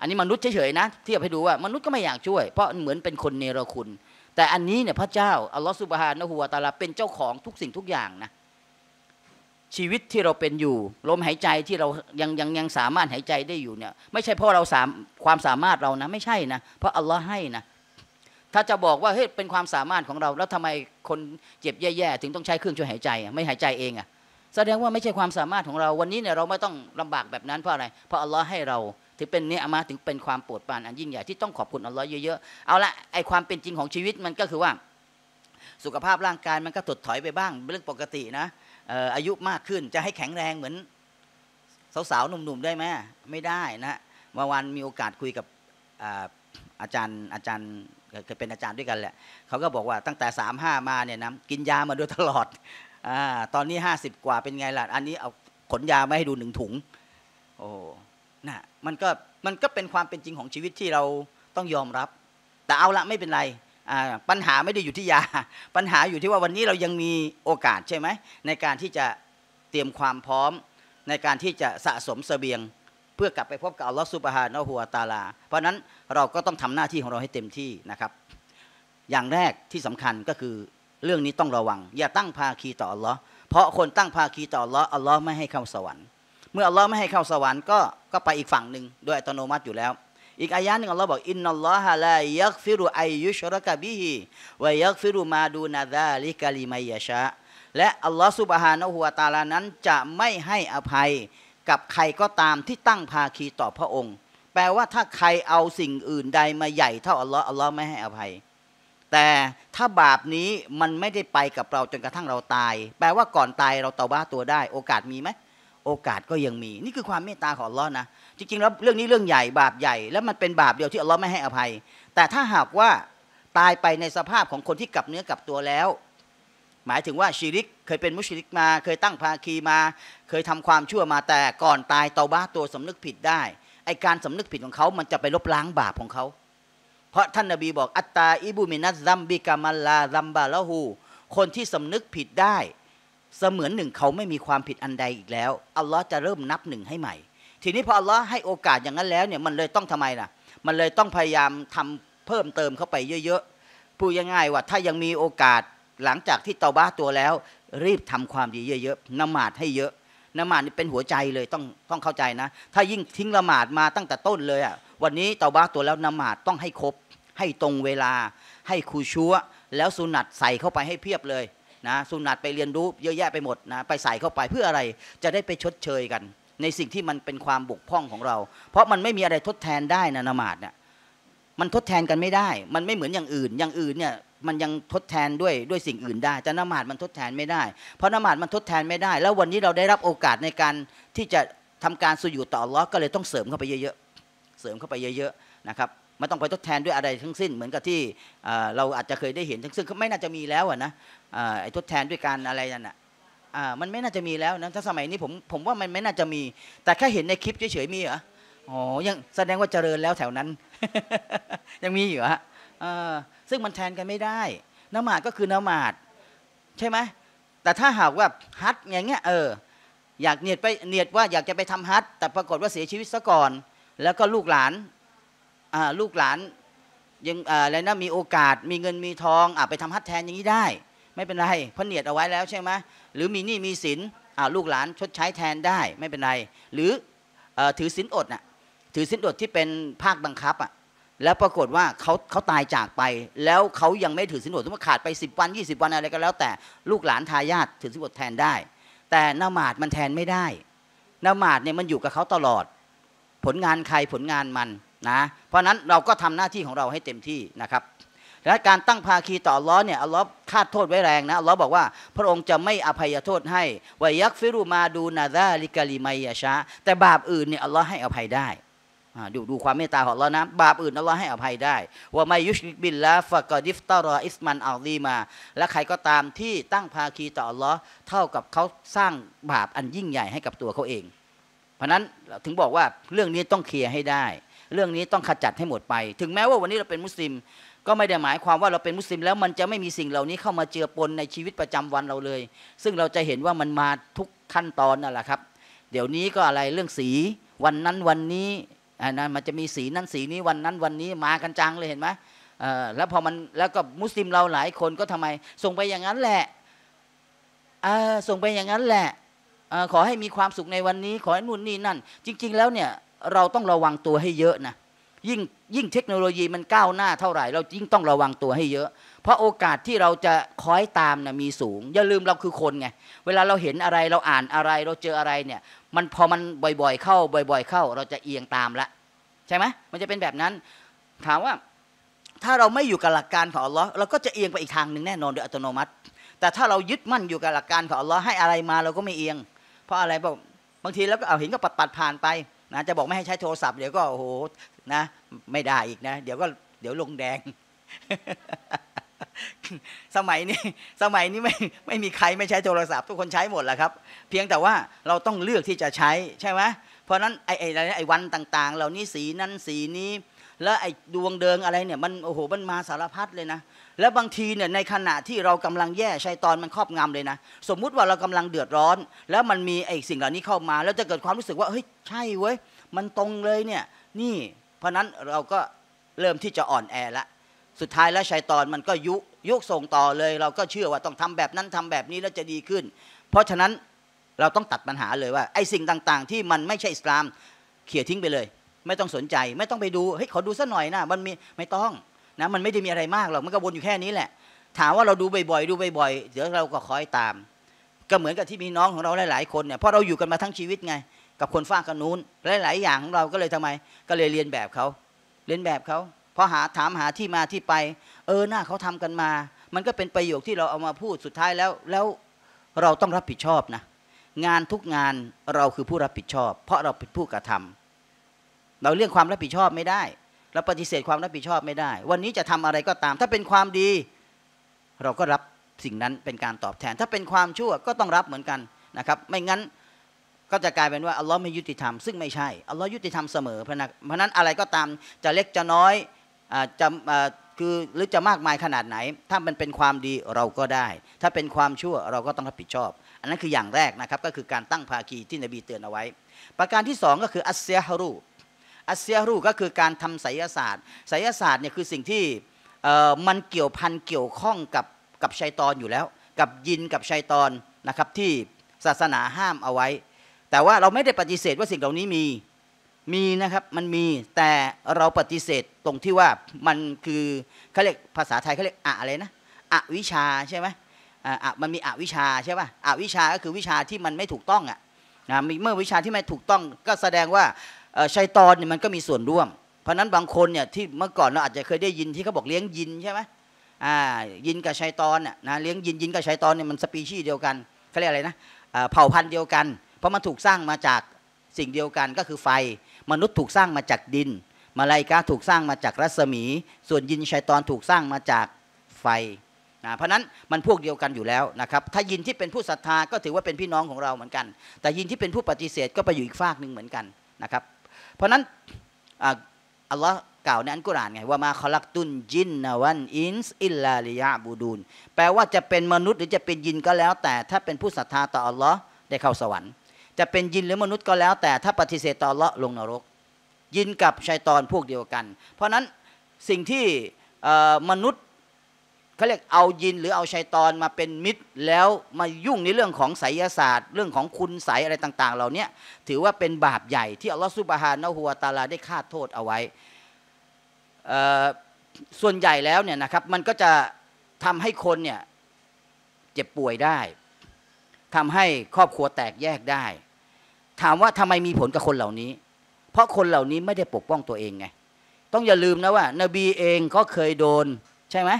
อันนี้มนุษย์เฉยๆนะเทียบให้ดูว่ามนุษย์ก็ไม่อยากช่วย เพราะเหมือนเป็นคนเนรคุณ แต่อันนี้เนี่ยพระเจ้าอัลลอฮฺสุบฮานะฮูวาตาลาเป็นเจ้าของทุกสิ่งทุกอย่างนะชีวิตที่เราเป็นอยู่ ลมหายใจที่เรายังยังยังสามารถหายใจได้อยู่เนี่ยไม่ใช่เพราะเราสามความสามารถเรานะไม่ใช่นะเพราะอัลลอฮ์ให้นะถ้าจะบอกว่าเฮ้ยเป็นความสามารถของเราแล้วทำไมคนเจ็บแย่ๆถึงต้องใช้เครื่องช่วยหายใจไม่หายใจเองอ่ะแสดงว่าไม่ใช่ความสามารถของเรา วันนี้เนี่ย เราไม่ต้องลำบากแบบนั้นเพราะอะไร เพราะอัลลอฮ์ให้เราถือเป็นเนี่ยมาถึงเป็นความโปรดปรานอันยิ่งใหญ่ที่ต้องขอบคุณอัลลอฮ์เยอะๆเอาละไอความเป็นจริงของชีวิตมันก็คือว่า สุขภาพร่างกายมันก็ถดถอยไปบ้างเป็นเรื่องปกตินะอายุมากขึ้นจะให้แข็งแรงเหมือนสาวๆหนุ่ม ๆ ได้ไหมไม่ได้นะ เมื่อวันมีโอกาสคุยกับอาจารย์อาจารย์ เคยเป็นอาจารย์ด้วยกันแหละ เขาก็บอกว่าตั้งแต่สามห้ามาเนี่ยนะกินยามาโดยตลอดอตอนนี้ห้าสิบกว่าเป็นไงล่ะ อันนี้เอา ขนยามาให้ดูหนึ่งถุงโอ้น่ะมันก็มันก็เป็นความเป็นจริงของชีวิตที่เราต้องยอมรับ แต่เอาละไม่เป็นไรปัญหาไม่ได้อยู่ที่ยา ปัญหาอยู่ที่ว่าวันนี้เรายังมีโอกาสใช่ไหมในการที่จะเตรียมความพร้อมในการที่จะสะสมเสบียงเพื่อกลับไปพบกับอัลลอฮฺสุบฮานะฮัวตาลาเพราะนั้นเราก็ต้องทำหน้าที่ของเราให้เต็มที่นะครับ อย่างแรกที่สำคัญก็คือเรื่องนี้ต้องระวัง อย่าตั้งภาคีต่ออัลลอฮ์เพราะคนตั้งภาคีต่ออัลลอฮ์อัลลอฮ์ไม่ให้เข้าสวรรค์ เมื่ออัลลอฮ์ไม่ให้เข้าสวรรค์ก็ก็ไปอีกฝั่งหนึ่งโดยอัตโนมัติอยู่แล้วอีกอายะหนึ่งอัลลอฮ์บอกอินนัลลอฮะลายักฟิรุอายุชรกะบิฮิวายักฟิรุมาดูนาซาลิกะลิมัยยะชะและอัลลอฮ์สุบฮานะฮัวตาลานั้น จะไม่ให้อภัย กับใครก็ตาม ที่ตั้งภาคีต่อพระองค์ แปลว่า ถ้าใครเอาสิ่งอื่นใดมาใหญ่เท่าอัลลอฮ์อัลลอฮ์ไม่ให้อภัย แต่ ถ้าบาปนี้มันไม่ได้ไปกับเราจนกระทั่งเราตาย แปลว่าก่อนตายเราเตาบ้าตัวได้ โอกาสมีไหมโอกาสก็ยังมีนี่คือความเมตตาของอัลลอฮ์นะจริงๆแล้วเรื่องนี้เรื่องใหญ่บาปใหญ่ แล้วมันเป็นบาปเดียวที่อัลลอฮ์ไม่ให้อภัย แต่ถ้าหากว่าตายไปในสภาพของคนที่กลับเนื้อกลับตัวแล้ว หมายถึงว่าชีริกเคยเป็นมุชริกมา เคยตั้งภาคีมา เคยทำความชั่วมาแต่ก่อนตายตาบ้าตัวสำนึกผิดได้ไอการสำนึกผิดของเขา มันจะไปลบล้างบาปของเขา เพราะท่านนาบีบอก อัตตาอิบูมินัสซัมบิกามัลลาซัมบาละหูคนที่สำนึกผิดได้เสมือนหนึ่งเขาไม่มีความผิดอันใดอีกแล้วอัลลอฮ์จะเริ่มนับหนึ่งให้ใหม่ทีนี้พออัลลอฮ์ให้โอกาสอย่างนั้นแล้วเนี่ยมันเลยต้องทำไมล่ะ มันเลยต้องพยายามทำเพิ่มเติมเข้าไปเยอะๆพูดง่ายๆว่าถ้ายังมีโอกาสหลังจากที่เตาบ้าตัวแล้ว รีบทำความดีเยอะๆนมาดให้เยอะนมาดนี่เป็นหัวใจเลยต้องต้องเข้าใจนะ ถ้ายิ่งทิ้งละหมาดมาตั้งแต่ต้นเลยอ่ะ วันนี้เตาบ้าตัวแล้วนมาดต้องให้ครบ ให้ตรงเวลา ให้คูชัวแล้วสุนัตใส่เข้าไปให้เพียบเลยนะสุนัตไปเรียนรู้เยอะแยะไปหมดนะไปใส่เข้าไปเพื่ออะไรจะได้ไปชดเชยกัน ในสิ่งที่มันเป็นความบกพร่องของเรา เพราะมันไม่มีอะไรทดแทนได้นะนามาดเนี่ยมันทดแทนกันไม่ได้ มันไม่เหมือนอย่างอื่น อย่างอื่นเนี่ยมันยังทดแทนด้วยด้วยสิ่งอื่นได้แต่นมาดมันทดแทนไม่ได้เพราะนมาดมันทดแทนไม่ได้ แล้ววันนี้เราได้รับโอกาสในการที่จะทำการสุญูต่อลอก็เลยต้องเสริมเข้าไปเยอะๆเสริมเข้าไปเยอะๆนะครับไม่ต้องไปทดแทนด้วยอะไร ทั้งสิ้นเหมือนกับที่เราอาจจะเคยได้เห็นทั้งซึ่งไม่น่าจะมีแล้วนะไอ้ทดแทนด้วยการอะไรนั่นอ่ะมันไม่น่าจะมีแล้วนะถ้าสมัยนี้ผมผมว่ามันไม่น่าจะมี แต่แค่เห็นในคลิปเฉยๆมีเหรออ๋อยังแสดงว่าเจริญแล้วแถวนั้น ยังมีอยู่ฮะซึ่งมันแทนกันไม่ได้นมาดก็คือนมาดใช่ไหมแต่ถ้าหากว่าฮัทอย่างเงี้ยเออ อยากเนียดไปเนียดว่าอยากจะไปทำฮัทแต่ ปรากฏว่าเสียชีวิตซะก่อนแล้วก็ลูกหลานลูกหลานยังอะไรนะมีโอกาสมีเงินมีทองอไปทำฮัทแทนอย่างนี้ได้ ไม่เป็นไรเพราะเนียดเอาไว้แล้วใช่ไหมหรือมีหนี้มีสินลูกหลานชดใช้แทนได้ไม่เป็นไร หรือถือสินอดนะ่ะถือสินอดที่เป็นภาคบังคับอ่ะแล้วปรากฏว่าเขาเขาตายจากไป แล้วเขายังไม่ถือสินอดถ้มขาดไป 10วัน 20 วันอะไรก็แล้ว แต่ ลูกหลานทายาทถือสินอดแทนได้ แต่นามาดมันแทนไม่ได้นามาดเนี่ยมันอยู่กับเขาตลอด ผลงานใครผลงานมันนะเพราะนั้นเราก็ทำหน้าที่ของเราให้เต็มที่นะครับ และการตั้งภาคีต่อล้อเนี่ยอัลลอฮ์คาดโทษไว้แรงนะอัลลอฮ์บอกว่าพระองค์จะไม่อภัยโทษให้วายักฟิรูมาดูนาซาลิกาลิมัยชะแต่บาปอื่นเนี่ยอัลลอฮ์ให้อภัยได้ ดูดูความเมตตาของเรานะบาปอื่นอัลลอฮ์ให้อภัยได้ ว่าไม่ยุชบินละฟะกอดิฟตารออิสมันอัลลีมา และใครก็ตามที่ตั้งภาคีต่ออัลลอฮ์เท่ากับเขาสร้างบาปอันยิ่งใหญ่ให้กับตัวเขาเอง เพราะนั้นถึงบอกว่าเรื่องนี้ต้องเคลียร์ให้ได้เรื่องนี้ต้องขจัดให้หมดไป ถึงแม้ว่าวันนี้เราเป็นมุสลิม ก็ไม่ได้หมายความว่าเราเป็นมุสลิมแล้ว มันจะไม่มีสิ่งเหล่านี้เข้ามาเจือปนในชีวิตประจำวันเราเลย ซึ่งเราจะเห็นว่ามันมาทุกขั้นตอนนั่นแหละครับ เดี๋ยวนี้ก็อะไรเรื่องสีวันนั้นวันนี้อนนันมันจะมีสีนั้นสีนี้วันนั้นวันนี้มากันจังเลยเห็นไหมแล้วพอมันแล้วก็มุสลิมเราหลายคนก็ทำไม ส่งไปอย่างนั้นแหละ ส่งไปอย่างนั้นแหละ ขอให้มีความสุขในวันนี้ ขอให้นู่นนี่นั่นจริง ๆ แล้วเนี่ยเราต้องระวังตัวให้เยอะนะยิ่งยิ่งเทคโนโลยีมันก้าวหน้าเท่าไหร่ เรายิ่งต้องระวังตัวให้เยอะ เพราะโอกาสที่เราจะคอยตามนะมีสูง อย่าลืมเราคือคนไง เวลาเราเห็นอะไรเราอ่านอะไรเราเจออะไรเนี่ย มันพอมันบ่อย ๆ เข้าบ่อย ๆเข้า เราจะเอียงตามละใช่ไหมมันจะเป็นแบบนั้น ถามว่าถ้าเราไม่อยู่กับหลักการของอัลลอฮ์เราก็จะเอียงไปอีกทางหนึ่งแน่นอนโดยอัตโนมัติ แต่ถ้าเรายึดมั่นอยู่กับหลักการของอัลลอฮ์ให้อะไรมาเราก็ไม่เอียง เพราะอะไรบางทีแล้วก็เอาเห็นก็ปัดปัดผ่านไปนะจะบอกไม่ให้ใช้โทรศัพท์เดี๋ยวก็โอ้โหนะ ไม่ได้อีกนะ เดี๋ยวก็เดี๋ยวลงแดง สมัยนี้สมัยนี้ไม่ไม่มีใครไม่ใช้โทรศัพท์ทุกคนใช้หมดแหละครับ เพียงแต่ว่าเราต้องเลือกที่จะใช้ใช่ไหมเพราะนั้นไอ้ไอ้ไอ้วันต่าง ๆเหล่านี้สีนั้นสีนี้แล้วไอ้ดวงเดิงอะไรเนี่ยมันโอ้โหมันมาสารพัดเลยนะแล้วบางทีเนี่ยในขณะที่เรากำลังแย่ชัยตอนมันครอบงำเลยนะ สมมุติว่าเรากำลังเดือดร้อน แล้วมันมีไอ้สิ่งเหล่านี้เข้ามา แล้วจะเกิดความรู้สึกว่าเฮ้ยใช่เว้ยมันตรงเลยเนี่ยนี่ เพราะนั้นเราก็เริ่มที่จะอ่อนแอละสุดท้ายแล้วชัยตอนมันก็ยุยุส่งต่อเลย เราก็เชื่อว่าต้องทำแบบนั้นทำแบบนี้แล้วจะดีขึ้น เพราะฉะนั้นเราต้องตัดปัญหาเลยว่าไอ้สิ่งต่างๆ ที่มันไม่ใช่อิสลามเขี่ยทิ้งไปเลยไม่ต้องสนใจ ไม่ต้องไปดูเฮ้ยขอดูสักหน่อยนะมันมีไม่ต้องนะมันไม่ได้มีอะไรมากหรอกมันก็วนอยู่แค่นี้แหละ ถามว่าเราดูบ่อยๆ ดูบ่อยๆเดี๋ยวเราก็คอยตาม ก็เหมือนกับที่มีน้องของเราหลายๆคนเนี่ยเพราะเราอยู่กันมาทั้งชีวิตไง กับคนฝ้ากันนู้นหลายๆอย่างของเราก็เลยทำไมก็เลยเรียนแบบเขาเรียนแบบเขาพอหาถามหาที่มาที่ไป เออหน้าเขาทำกันมา มันก็เป็นประโยคที่เราเอามาพูดสุดท้ายแล้วแล้วเราต้องรับผิดชอบนะงานทุกงานเราคือผู้รับผิดชอบ เพราะเราเป็นผู้กระทำเราเรื่องความรับผิดชอบไม่ได้เราปฏิเสธความรับผิดชอบไม่ได้ วันนี้จะทำอะไรก็ตาม ถ้าเป็นความดีเราก็รับสิ่งนั้นเป็นการตอบแทน ถ้าเป็นความชั่วก็ต้องรับเหมือนกันนะครับ ไม่งั้นก็จะกลายเป็นว่าอัลลอฮ์ไม่ยุติธรรม ซึ่งไม่ใช่ อัลลอฮ์ยุติธรรมเสมอเพราะนั้นอะไรก็ตาม จะเล็กจะน้อยจะคือหรือจะมากมายขนาดไหน ถ้ามันเป็นความดีเราก็ได้ ถ้าเป็นความชั่วเราก็ต้องรับผิดชอบ อันนั้นคืออย่างแรกนะครับ ก็คือการตั้งภาคีที่นบีเตือนเอาไว้ ประการที่2ก็คืออัสเซฮารูอัสเซียรูก็คือการทำไสยศาสตร์ไสยศาสตร์เนี่ยคือสิ่งที่มันเกี่ยวพันเกี่ยวข้องกับกับชัยตอนอยู่แล้ว กับยินกับชัยตอนนะครับที่ศาสนาห้ามเอาไว้ แต่ว่าเราไม่ได้ปฏิเสธว่าสิ่งเหล่านี้มีมีนะครับมันมีแต่เราปฏิเสธตรงที่ว่ามันคือเขาเรียกภาษาไทยเขาเรียกอะอะไรนะอวิชาใช่ไหมอะมันมีอวิชาใช่ป่ะอวิชาก็คือวิชาที่มันไม่ถูกต้องอ่ะนะเมื่อวิชาที่ไม่ถูกต้องก็แสดงว่าชัยตอนเนี่ยมันก็มีส่วนร่วม เพราะนั้นบางคนเนี่ยที่เมื่อก่อนเราอาจจะเคยได้ยินที่เขาบอกเลี้ยงยินใช่ไหมอ่ายินกับชัยตอนน่ยนะ เลี้ยงยินยินกับชัยตอนเนี่ยมันสปีชีส์เดียวกันเขาเรียกอะไรนะเผ่าพันธุ์เดียวกันเพราะมันถูกสร้างมาจากสิ่งเดียวกันก็คือไฟ มนุษย์ถูกสร้างมาจากดินมาลายกาถูกสร้างมาจากรัศมี ส่วนยินชัยตอนถูกสร้างมาจากไฟนะเพราะนั้นมันพวกเดียวกันอยู่แล้วนะครับ ถ้ายินที่เป็นผู้ศรัทธาก็ถือว่าเป็นพี่น้องของเราเหมือนกัน แต่ยินที่เป็นผู้ปฏิเสธก็ไปอยู่อีกฝากหนึ่งเหมือนกันนะครับเพราะนั้นอัลลอฮ์กล่าวในอันกุรานไง ว่ามาคอลักตุนจินนวัน อินส์อิลลาลิยาบูดูนแปลว่าจะเป็นมนุษย์หรือจะเป็นยินก็แล้ว แต่ถ้าเป็นผู้ศรัทธาต่ออัลลอฮ์ได้เข้าสวรรค์ จะเป็นยินหรือมนุษย์ก็แล้วแต่ถ้าปฏิเสธต่ออัลลอฮ์ลงนรก ยินกับชัยตอนพวกเดียวกัน เพราะนั้นสิ่งที่มนุษย์เขาเรียกเอายิน หรือเอาชัยตอนมาเป็นมิตรแล้วมายุ่งในเรื่องของไสยศาสตร์เรื่องของคุณไสอะไรต่าง ๆ เหล่านี้ถือว่าเป็นบาปใหญ่ที่อัลลอฮฺซุบฮานะฮัวตาลาได้คาโทษเอาไว้ส่วนใหญ่แล้วเนี่ยนะครับ มันก็จะทำให้คนเนี่ยเจ็บป่วยได้ทำให้ครอบครัวแตกแยกได้ ถามว่าทำไมมีผลกับคนเหล่านี้ เพราะคนเหล่านี้ไม่ได้ปกป้องตัวเองไงต้องอย่าลืมนะว่า นบีเองก็เคยโดน ใช่ไหม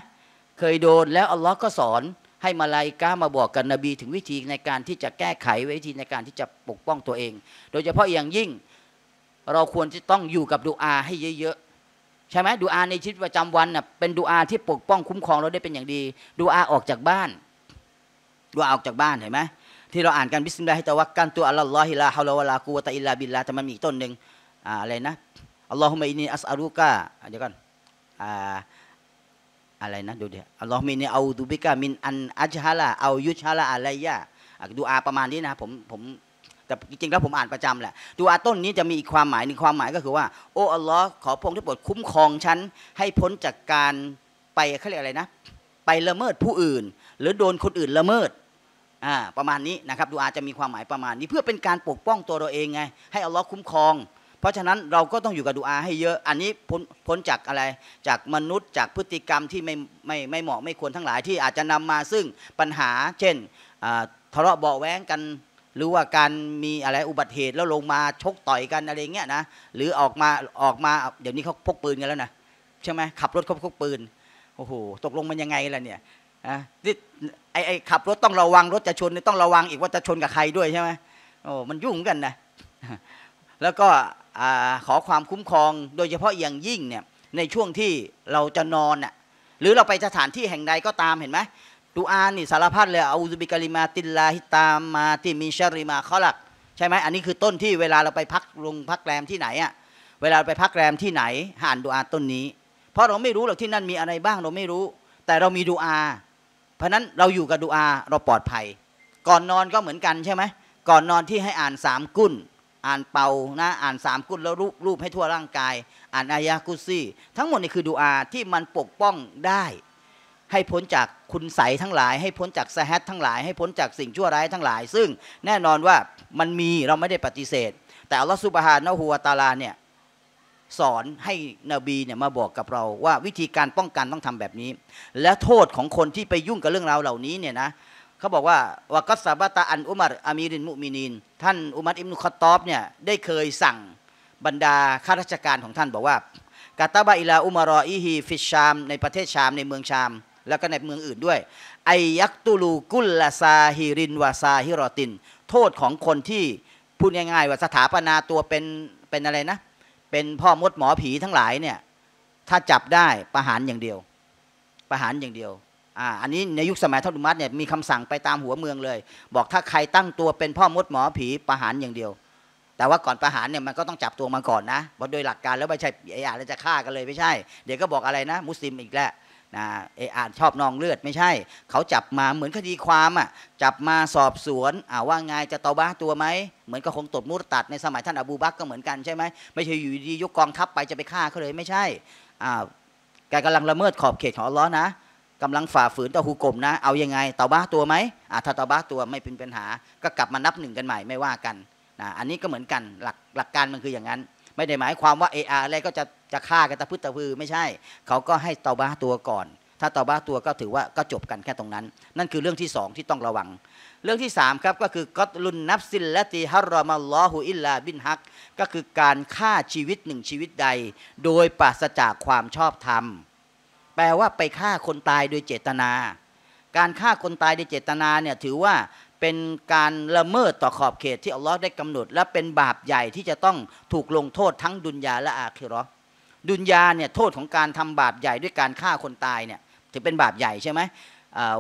เคยโดนแล้วอัลลอฮ์ก็สอนให้มาลายกามาบอกกับนนบีถึงวิธีในการที่จะแก้ไขวิธีในการที่จะปกป้องตัวเอง โดยเฉพาะอย่างยิ่ง เราควรจะต้องอยู่กับดูอาให้เยอะๆใช่ไหมดูอาในชีวิตประจำวันน่ะเป็นดูอาที่ปกป้องคุ้มครองเราได้เป็นอย่างดีดูอาออกจากบ้านดูอาออกจากบ้านเห็นไหมที่เราอ่านกันบิสมิลลาฮิตะวักกันตัวอัลลอฮิลาฮาลาวะลากูวะตะอิลลาบิลลาแต่มันมีต้นหนึ่งอะไรนะอัลลอฮุมะอินี อัสอารุกะเดี๋ยวก่อนอ่าอะไรนะดูเดี๋ยวอัลลอฮ์มีเนเอาดูบิกามิน อันอัจฮะละเอายุชฮะละอะไรยะดูอาประมาณนี้นะผมผมแต่จริงๆแล้วผมอ่านประจำแหละดูอาต้นนี้จะมีอีกความหมายหนึ่งความหมายก็คือว่าโอ้อัลลอฮ์ขอพระองค์ที่โปรดคุ้มครองฉันให้พ้นจากการไปเขาเรียกอะไรนะ ไปละเมิดผู้อื่น หรือโดนคนอื่นละเมิดอ่าประมาณนี้นะครับดูอาจะมีความหมายประมาณนี้เพื่อเป็นการปกป้องตัวเราเองไง ให้อัลลอฮ์คุ้มครองเพราะฉะนั้นเราก็ต้องอยู่กับดูอาให้เยอะอันนี้พ้นพ้นจากอะไรจากมนุษย์จากพฤติกรรมที่ไม่ไม่ไม่เหมาะไม่ควรทั้งหลาย ที่อาจจะนำมาซึ่งปัญหา เช่นทะเลาะเบาแว้งกันหรือว่าการมีอะไรอุบัติเหตุ แล้วลงมาชกต่อยกันอะไรเงี้ยนะหรือออกมาออกมาเดี๋ยวนี้เขาพกปืนกันแล้วนะใช่ไหมขับรถเขาพกปืนโอ้โห ตกลงมันยังไงล่ะเนี่ยนะไอไอขับรถต้องระวังรถจะชน ต้องระวังอีกว่าจะชนกับใครด้วยใช่ไหมโอ้มันยุ่งกันนะแล้วก็ขอความคุ้มครองโดยเฉพาะอย่างยิ่งเนี่ยในช่วงที่เราจะนอนน่ะหรือเราไปสถานที่แห่งใดก็ตามเห็นไหมดูอานี่สารพัดเลยอูซุบิกาลิมาติลาฮิตามมาติมิชริมาขอลัก ใช่ไหมอันนี้คือต้นที่เวลาเราไปพักลงพักแรมที่ไหนอ่ะเวลาไปพักแรมที่ไหนห่านดูอาต้นนี้ เพราะเราไม่รู้หรอกที่นั่นมีอะไรบ้างเราไม่รู้ แต่เรามีดูอาเพราะนั้นเราอยู่กับดูอาเราปลอดภัย ก่อนนอนก็เหมือนกันใช่ไหมก่อนนอนที่ให้อ่านสามกุ้นอ่านเป่านะอ่านสามกุศแล้วรูปรูปให้ทั่วร่างกาย อ่านอายะกุซี่ ทั้งหมดนี่คือดูอาที่มันปกป้องได้ ให้พ้นจากคุณใสทั้งหลาย ให้พ้นจากสะฮดทั้งหลาย ให้พ้นจากสิ่งชั่วร้ายทั้งหลายซึ่งแน่นอนว่ามันมีเราไม่ได้ปฏิเสธ แต่อัลลอฮฺสุบฮานะฮูวาตาลาเนี่ยสอนให้นบีเนี่ยมาบอกกับเราว่าวิธีการป้องกันต้องทำแบบนี้ และโทษของคนที่ไปยุ่งกับเรื่องราวเหล่านี้เนี่ยนะเขาบอกว่าวกัสซาบะตาอันอุมารอามีรินมุมินีนท่านอุมัรอิมนุคอตอบเนี่ยได้เคยสั่งบรรดาข้าราชการของท่านบอกว่ากาตาบะอิลาอุมารออีฮีฟิชาม ในประเทศชามในเมืองชาม แล้วก็ในเมืองอื่นด้วยไอยักตูลู กุลลาซาฮิรินวาซาฮิรอตินโทษของคนที่พูดง่ายๆว่าสถาปนาตัวเป็นเป็นอะไรนะ เป็นพ่อมดหมอผีทั้งหลายเนี่ยถ้าจับได้ประหารอย่างเดียว ประหารอย่างเดียวอ่า อันนี้ในยุคสมัยทดุมัตเนี่ยมีคำสั่งไปตามหัวเมืองเลย บอกถ้าใครตั้งตัวเป็นพ่อมดหมอผีประหารอย่างเดียว แต่ว่าก่อนประหารเนี่ยมันก็ต้องจับตัวมาก่อนนะเพราะโดยหลักการแล้วไม่ใช่ไอ้อาจะฆ่ากันเลยไม่ใช่ เดี๋ยวก็บอกอะไรนะมุสลิมอีกแล้วนะไอ้อาชอบนองเลือดไม่ใช่ เขาจับมาเหมือนคดีความอ่ะจับมาสอบสวนอ่าว่าไงจะตบ้าตัวไหมเหมือนก็คงตบมุตัดในสมัยท่านอบูบักก็เหมือนกันใช่ไหมไม่ใช่อยู่ดียกกองทัพไปจะไปฆ่าเขาเลยไม่ใช่อ่าแกกำลังละเมิดขอบเขตของอัลลอฮ์นะกำลังฝ่าฝืนต่อฮุกกลมนะ เอายังไงเตาบ้าตัวไหมอ่าถ้าเตาบ้าตัวไม่เป็นปัญหา ก็กลับมานับหนึ่งกันใหม่ไม่ว่ากัน นะ อันนี้ก็เหมือนกัน หลักหลักการมันคืออย่างนั้น ไม่ได้หมายความว่าเออาอะไรก็จะจะฆ่ากันตะพื้นตะพือไม่ใช่ เขาก็ให้เตาบ้าตัวก่อน ถ้าเตาบ้าตัวก็ถือว่าก็จบกันแค่ตรงนั้น นั่นคือเรื่องที่สองที่ต้องระวัง เรื่องที่สามครับก็คือกอตลุนนับซินและตีฮารอมาลลอฮุอิลลาบินฮัก ก็คือการฆ่าชีวิตหนึ่งชีวิตใด โดยปราศจากความชอบธรรมแปลว่าไปฆ่าคนตายโดยเจตนา การฆ่าคนตายโดยเจตนาเนี่ยถือว่าเป็นการละเมิดต่อขอบเขตที่อัลลอฮ์ได้กำหนดและเป็นบาปใหญ่ที่จะต้องถูกลงโทษทั้งดุนยาและอาคิรอดุนยาเนี่ยโทษของการทำบาปใหญ่ด้วยการฆ่าคนตายเนี่ยถือเป็นบาปใหญ่ใช่ไหม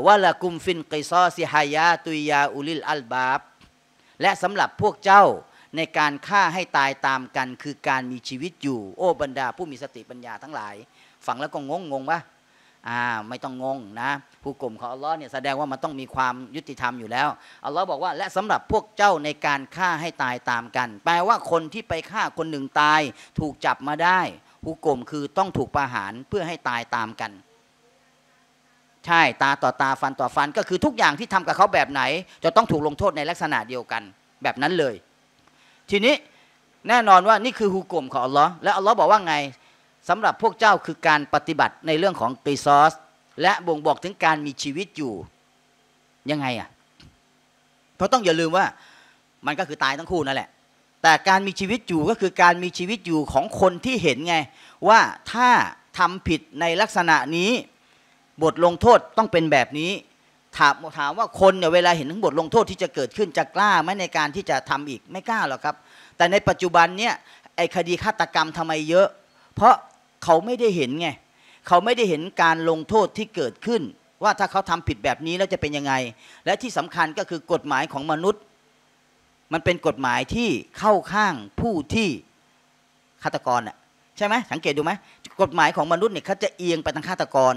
ว่าละกุมฟินกิซอซิฮายาตุยาอุลิลอัลบาบและสำหรับพวกเจ้าในการฆ่าให้ตายตามกัน คือการมีชีวิตอยู่โอ้บรรดาผู้มีสติปัญญาทั้งหลายฟังแล้วก็งงงงปะอ่าไม่ต้องงงนะผู้กลุ่มของอัลลอฮ์เนี่ยแสดงว่า มันต้องมีความยุติธรรมอยู่แล้วอัลลอฮ์บอกว่า และสำหรับพวกเจ้าในการฆ่าให้ตายตามกัน แปลว่าคนที่ไปฆ่าคนหนึ่งตาย ถูกจับมาได้ผู้กลุ่มคือต้องถูกประหารเพื่อให้ตายตามกัน ใช่ตาต่อตาฟันต่อฟันก็คือทุกอย่างที่ทำกับเขาแบบไหน จะต้องถูกลงโทษในลักษณะเดียวกัน แบบนั้นเลย ทีนี้แน่นอนว่านี่คือฮุกกลมของอัลลอฮ์และอัลลอฮ์บอกว่าไงสำหรับพวกเจ้าคือการปฏิบัติในเรื่องของกรีซอสและบ่งบอกถึงการมีชีวิตอยู่ยังไงอ่ะเพราะต้องอย่าลืมว่ามันก็คือตายทั้งคู่นั่นแหละ แต่การมีชีวิตอยู่ก็คือการมีชีวิตอยู่ของคนที่เห็นไง ว่าถ้าทำผิดในลักษณะนี้บทลงโทษต้องเป็นแบบนี้ ถามถามว่าคนเนี่ยเวลาเห็นทั้งบทลงโทษที่จะเกิดขึ้นจะกล้าไหมในการที่จะทำอีกไม่กล้าหรอกครับ แต่ในปัจจุบันเนี่ยไอ้คดีฆาตกรรมทำไมเยอะ เพราะเขาไม่ได้เห็นไง เขาไม่ได้เห็นการลงโทษที่เกิดขึ้น ว่าถ้าเขาทำผิดแบบนี้แล้วจะเป็นยังไง และที่สำคัญก็คือกฎหมายของมนุษย์ มันเป็นกฎหมายที่เข้าข้างผู้ที่ฆาตกรอะใช่ไหมสังเกตดูไหมกฎหมายของมนุษย์เนี่ยเขาจะเอียงไปทางฆาตกร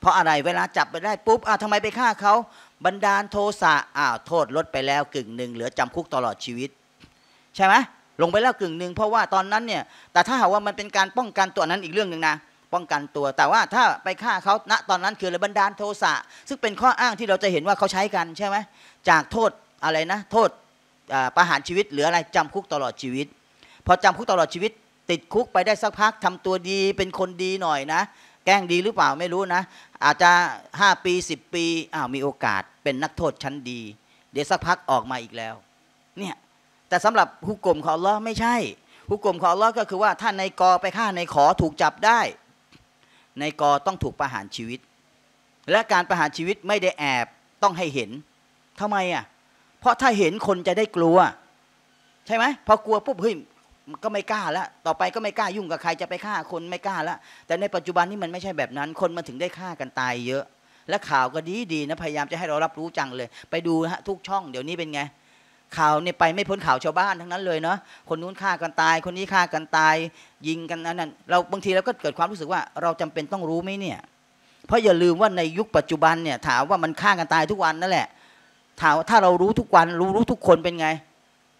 เพราะอะไร เวลาจับไปได้ปุ๊บอ้าวทำไมไปฆ่าเขาบันดาลโทสะอ้าวโทษลดไปแล้วกึ่งหนึ่งเหลือจำคุกตลอดชีวิต ใช่ไหมลงไปแล้วกึ่งหนึ่งเพราะว่าตอนนั้นเนี่ยแต่ถ้าหากว่ามันเป็นการป้องกันตัวนั้นอีกเรื่องหนึ่งนะป้องกันตัว แต่ว่าถ้าไปฆ่าเขาณตอนนั้นคือระบันดาลโทสะซึ่งเป็นข้ออ้างที่เราจะเห็นว่าเขาใช้กัน ใช่ไหมจากโทษอะไรนะ โทษประหารชีวิตหรืออะไรจำคุกตลอดชีวิต พอจำคุกตลอดชีวิต ติดคุกไปได้สักพักทำตัวดี เป็นคนดีหน่อยนะ แกล้งดีหรือเปล่าไม่รู้นะอาจจะ5ปี10ปีอ้าวมีโอกาส เป็นนักโทษชั้นดี เดี๋ยวสักพักออกมาอีกแล้ว เนี่ยแต่สำหรับฮุกกลมของอัลลอฮ์ไม่ใช่ฮุกกลมของอัลลอฮ์ก็คือว่าถ้าในกอไปฆ่าในขอถูกจับได้ในกอต้องถูกประหารชีวิต และการประหารชีวิตไม่ได้แอบต้องให้เห็น ทำไมอ่ะเพราะถ้าเห็นคนจะได้กลัว ใช่ไหมพอกลัวปุ๊บเฮ้ยก็ไม่กล้าแล้วต่อไปก็ไม่กล้ายุ่งกับใครจะไปฆ่าคนไม่กล้าแล้วแต่ในปัจจุบันนี้มันไม่ใช่แบบนั้น คนมันถึงได้ฆ่ากันตาย เยอะ และข่าวก็ดีดีนะพยายามจะให้เรารับรู้จังเลย ไปดูฮะทุกช่องเดี๋ยวนี้เป็นไงข่าวเนี่ยไปไม่พ้นข่าวชาวบ้านทั้งนั้นเลยเนาะคนนู้นฆ่ากันตายคนนี้ฆ่ากันตายยิงกันนั้นเราบางทีเราก็เกิดความรู้สึกว่าเราจำเป็นต้องรู้ไหมเนี่ย เพราะอย่าลืมว่าในยุคปัจจุบันเนี่ย ถามว่ามันฆ่ากันตายทุกวันนั่นแหละ ถามถ้าเรารู้ทุกวันรู้รู้ทุกคนเป็นไง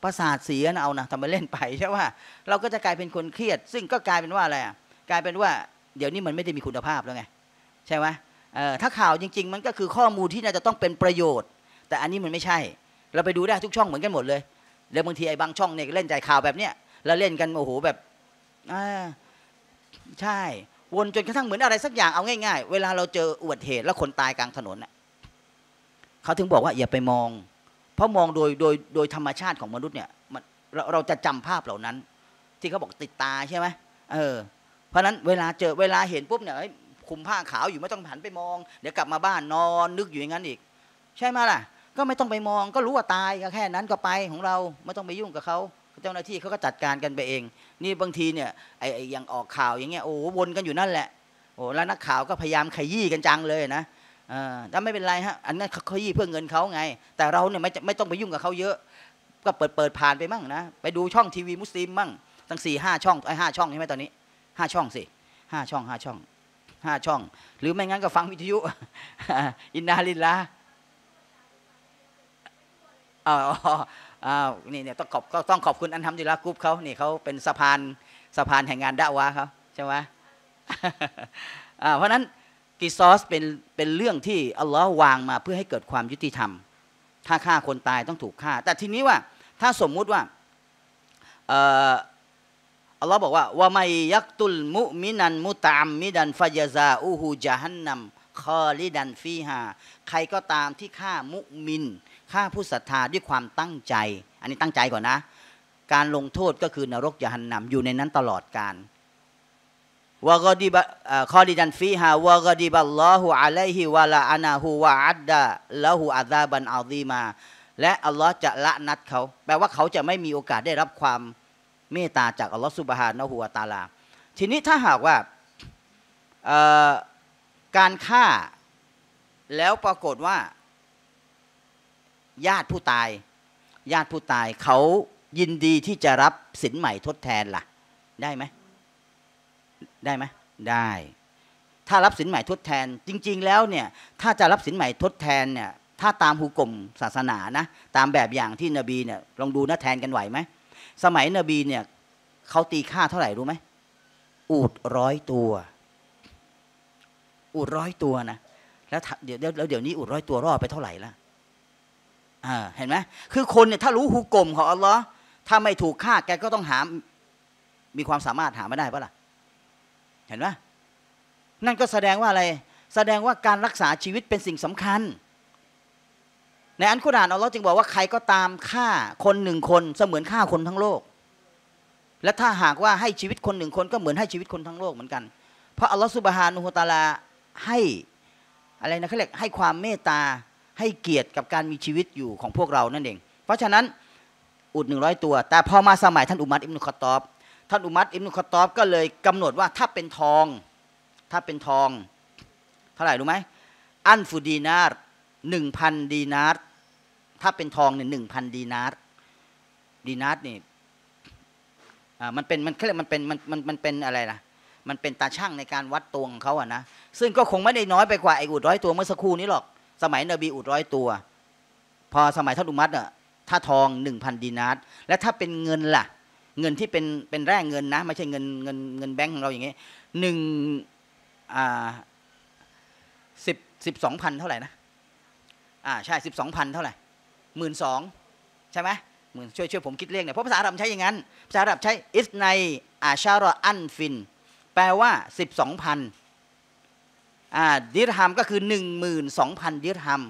ประสาทเสียนะเอานะทำไมเล่นไปใช่ว่าเราก็จะกลายเป็นคนเครียด ซึ่งก็กลายเป็นว่าอะไรกลายเป็นว่า เดี๋ยวนี้มันไม่ได้มีคุณภาพแล้วไง ใช่ไหมถ้าข่าวจริง ๆ มันก็คือข้อมูลที่น่าจะต้องเป็นประโยชน์ แต่อันนี้มันไม่ใช่เราไปดูได้ทุกช่องเหมือนกันหมดเลยแล้วบางทีไอ้บางช่องเนี่ยเล่นใจข่าวแบบเนี้ยแล้วเล่นกันโอ้โหแบบอ่าใช่วนจนกระทั่งเหมือนอะไรสักอย่างเอาง่ายๆ เวลาเราเจออุบัติเหตุแล้วคนตายกลางถนนเน่ะเขาถึงบอกว่าอย่าไปมอง เพราะมองโดยโดยโดยธรรมชาติของมนุษย์เนี่ยมันเราเราจะจำภาพเหล่านั้น ที่เขาบอกติดตาใช่ไหมเออเพราะนั้นเวลาเจอเวลาเห็นปุ๊บเนี่ยคุมผ้าขาวอยู่ไม่ต้องหันไปมองเดี๋ยวกลับมาบ้านนอน นึกอยู่อย่างนั้นอีก ใช่ไหมล่ะก็ไม่ต้องไปมองก็รู้ว่าตายก็แค่นั้นก็ไปของเรา ไม่ต้องไปยุ่งกับเขาเจ้าหน้าที่เขาก็จัดการกันไปเอง นี่บางทีเนี่ยไอ้อย่างออกข่าวอย่างเงี้ยโอ้วนกันอยู่นั่นแหละ โอ้แล้วนักข่าวก็พยายามขยี้กันจังเลยนะถ้าไม่เป็นไรฮะอันนั้นเขาขยี้เพื่อเงินเขาไง แต่เราเนี่ยไม่ไม่ต้องไปยุ่งกับเขาเยอะ ก็เปิดเปิดผ่านไปมั่งนะไปดูช่องทีวีมุสลิมมั่งตั้งสี่ห้าช่องไอ้ห้าช่องใช่ไหมตอนนี้ห้าช่องสิห้าช่องห้าช่องห้าช่อง หรือไม่งั้นก็ฟังวิทยุ อินนาลินละอาอ้าวนี่เนี่ยต้องขอบก็ต้องขอบคุณอันทำดีละกรุ๊ปเขา นี่เขาเป็นสะพานสะพานแห่งงานด่าวะเขาใช่ไหมเพราะนั้นกิซอสเป็นเป็นเรื่องที่อัลลอฮ์วางมาเพื่อให้เกิดความยุติธรรม ถ้าฆ่าคนตายต้องถูกฆ่า แต่ทีนี้ว่าถ้าสมมุติว่าอัลลอฮ์บอกว่าว่าไมยักตุลมุมินัน มุตามมิดันฟายซาอูฮูจาฮันนัมคอลิดันฟีฮาใครก็ตามที่ฆ่ามุมินฆ่าผู้ศรัทธาด้วยความตั้งใจ อันนี้ตั้งใจก่อนนะ การลงโทษก็คือนรกยหันนำอยู่ในนั้นตลอดการวกดีบะข้อดีดันฟีฮาวะกดีบัลลอฮุอะลัยฮิวะลาอานาฮูวะอัดดะละหูอาซาบันอัลดีมา และ อัลลอฮ์จะละนัดเขา แปลว่าเขาจะไม่มีโอกาสได้รับความเมตตาจากอัลลอฮ์สุบฮานะฮูวะตาลา ทีนี้ถ้าหากว่าการฆ่าแล้วปรากฏว่าญาติผู้ตาย ญาติผู้ตายเขายินดีที่จะรับสินใหม่ทดแทนละ่ะ ได้ไหม ได้ไหมได้ ถ้ารับสินใหม่ทดแทน จริงๆแล้วเนี่ย ถ้าจะรับสินใหม่ทดแทนเนี่ย ถ้าตามหุกกลมศาสนานะ ตามแบบอย่างที่นบีเนี่ย ลองดูนะแทนกันไหวไหม สมัยนบีเนี่ยเขาตีค่าเท่าไหร่รู้ไหมอูดร้อยตัว อูดร้อยตัวนะแล้วเดี๋ยวแล้วเดี๋ยวนี้อูดร้อยตัวรอดไปเท่าไหร่ละเห็นไหมคือคนเนี่ยถ้ารู้ฮุกกลมของอัลลอฮ์ถ้าไม่ถูกฆ่า แกก็ต้องหา มีความสามารถหาไม่ได้ปะล่ะเห็นไหมนั่นก็แสดงว่าอะไร แสดงว่าการรักษาชีวิตเป็นสิ่งสำคัญ ในอันกุรานอัลลอฮ์จึงบอกว่าใครก็ตามฆ่าคนหนึ่งคน เสมือนฆ่าคนทั้งโลก และถ้าหากว่าให้ชีวิตคนหนึ่งคน ก็เหมือนให้ชีวิตคนทั้งโลกเหมือนกัน เพราะอัลลอฮ์สุบฮานุฮุตาลาให้อะไรนะเขาเรียกให้ความเมตตาให้เกียรติกับการมีชีวิตอยู่ของพวกเรานั่นเอง เพราะฉะนั้น อุดหนึ่งร้อยตัว แต่พอมาสมัยท่านอุมัตอิมนุคตอบท่านอุมัตอิมนุคตอบ ก็เลย กำหนดว่าถ้าเป็นทอง ถ้าเป็นทอง เท่าไหร่รู้ไหมอันฟูดีนาร์หนึ่งพันดีนาร์ถ้าเป็นทองเนี่ยหนึ่งพันดีนาร์ดีนาร์นี่มันเป็นมันเรียกมันเป็นมันมันมันเป็นอะไรนะมันเป็นตาช่างในการวัดตวงของเขาอะนะซึ่งก็คงไม่ได้น้อยไปกว่าไอ้อุดร้อยตัวเมื่อสักครู่นี้หรอกสมัยนบีอุดร้อยตัว พอสมัยท่านอุมัตอ่ะถ้าทองหนึ่งพันดีนาร์และถ้าเป็นเงินล่ะ เงินที่เป็นเป็นแร่เงินนะ ไม่ใช่เงินเงินเงินแบงค์ของเราอย่างเงี้ยหนึ่งอ่าสิบสิบสองพันเท่าไหร่นะอ่าใช่สิบสองพันเท่าไหร่หมื่นสองใช่ไหมหมื่นช่วยช่วยผมคิดเลขหน่อยเพราะภาษาอาหรับใช้อย่างนั้น ภาษาอาหรับใช้อิสไนอาชารอันฟิน แปลว่าสิบสองพันดิรฮัมก็คือ12,000 ดิรฮัม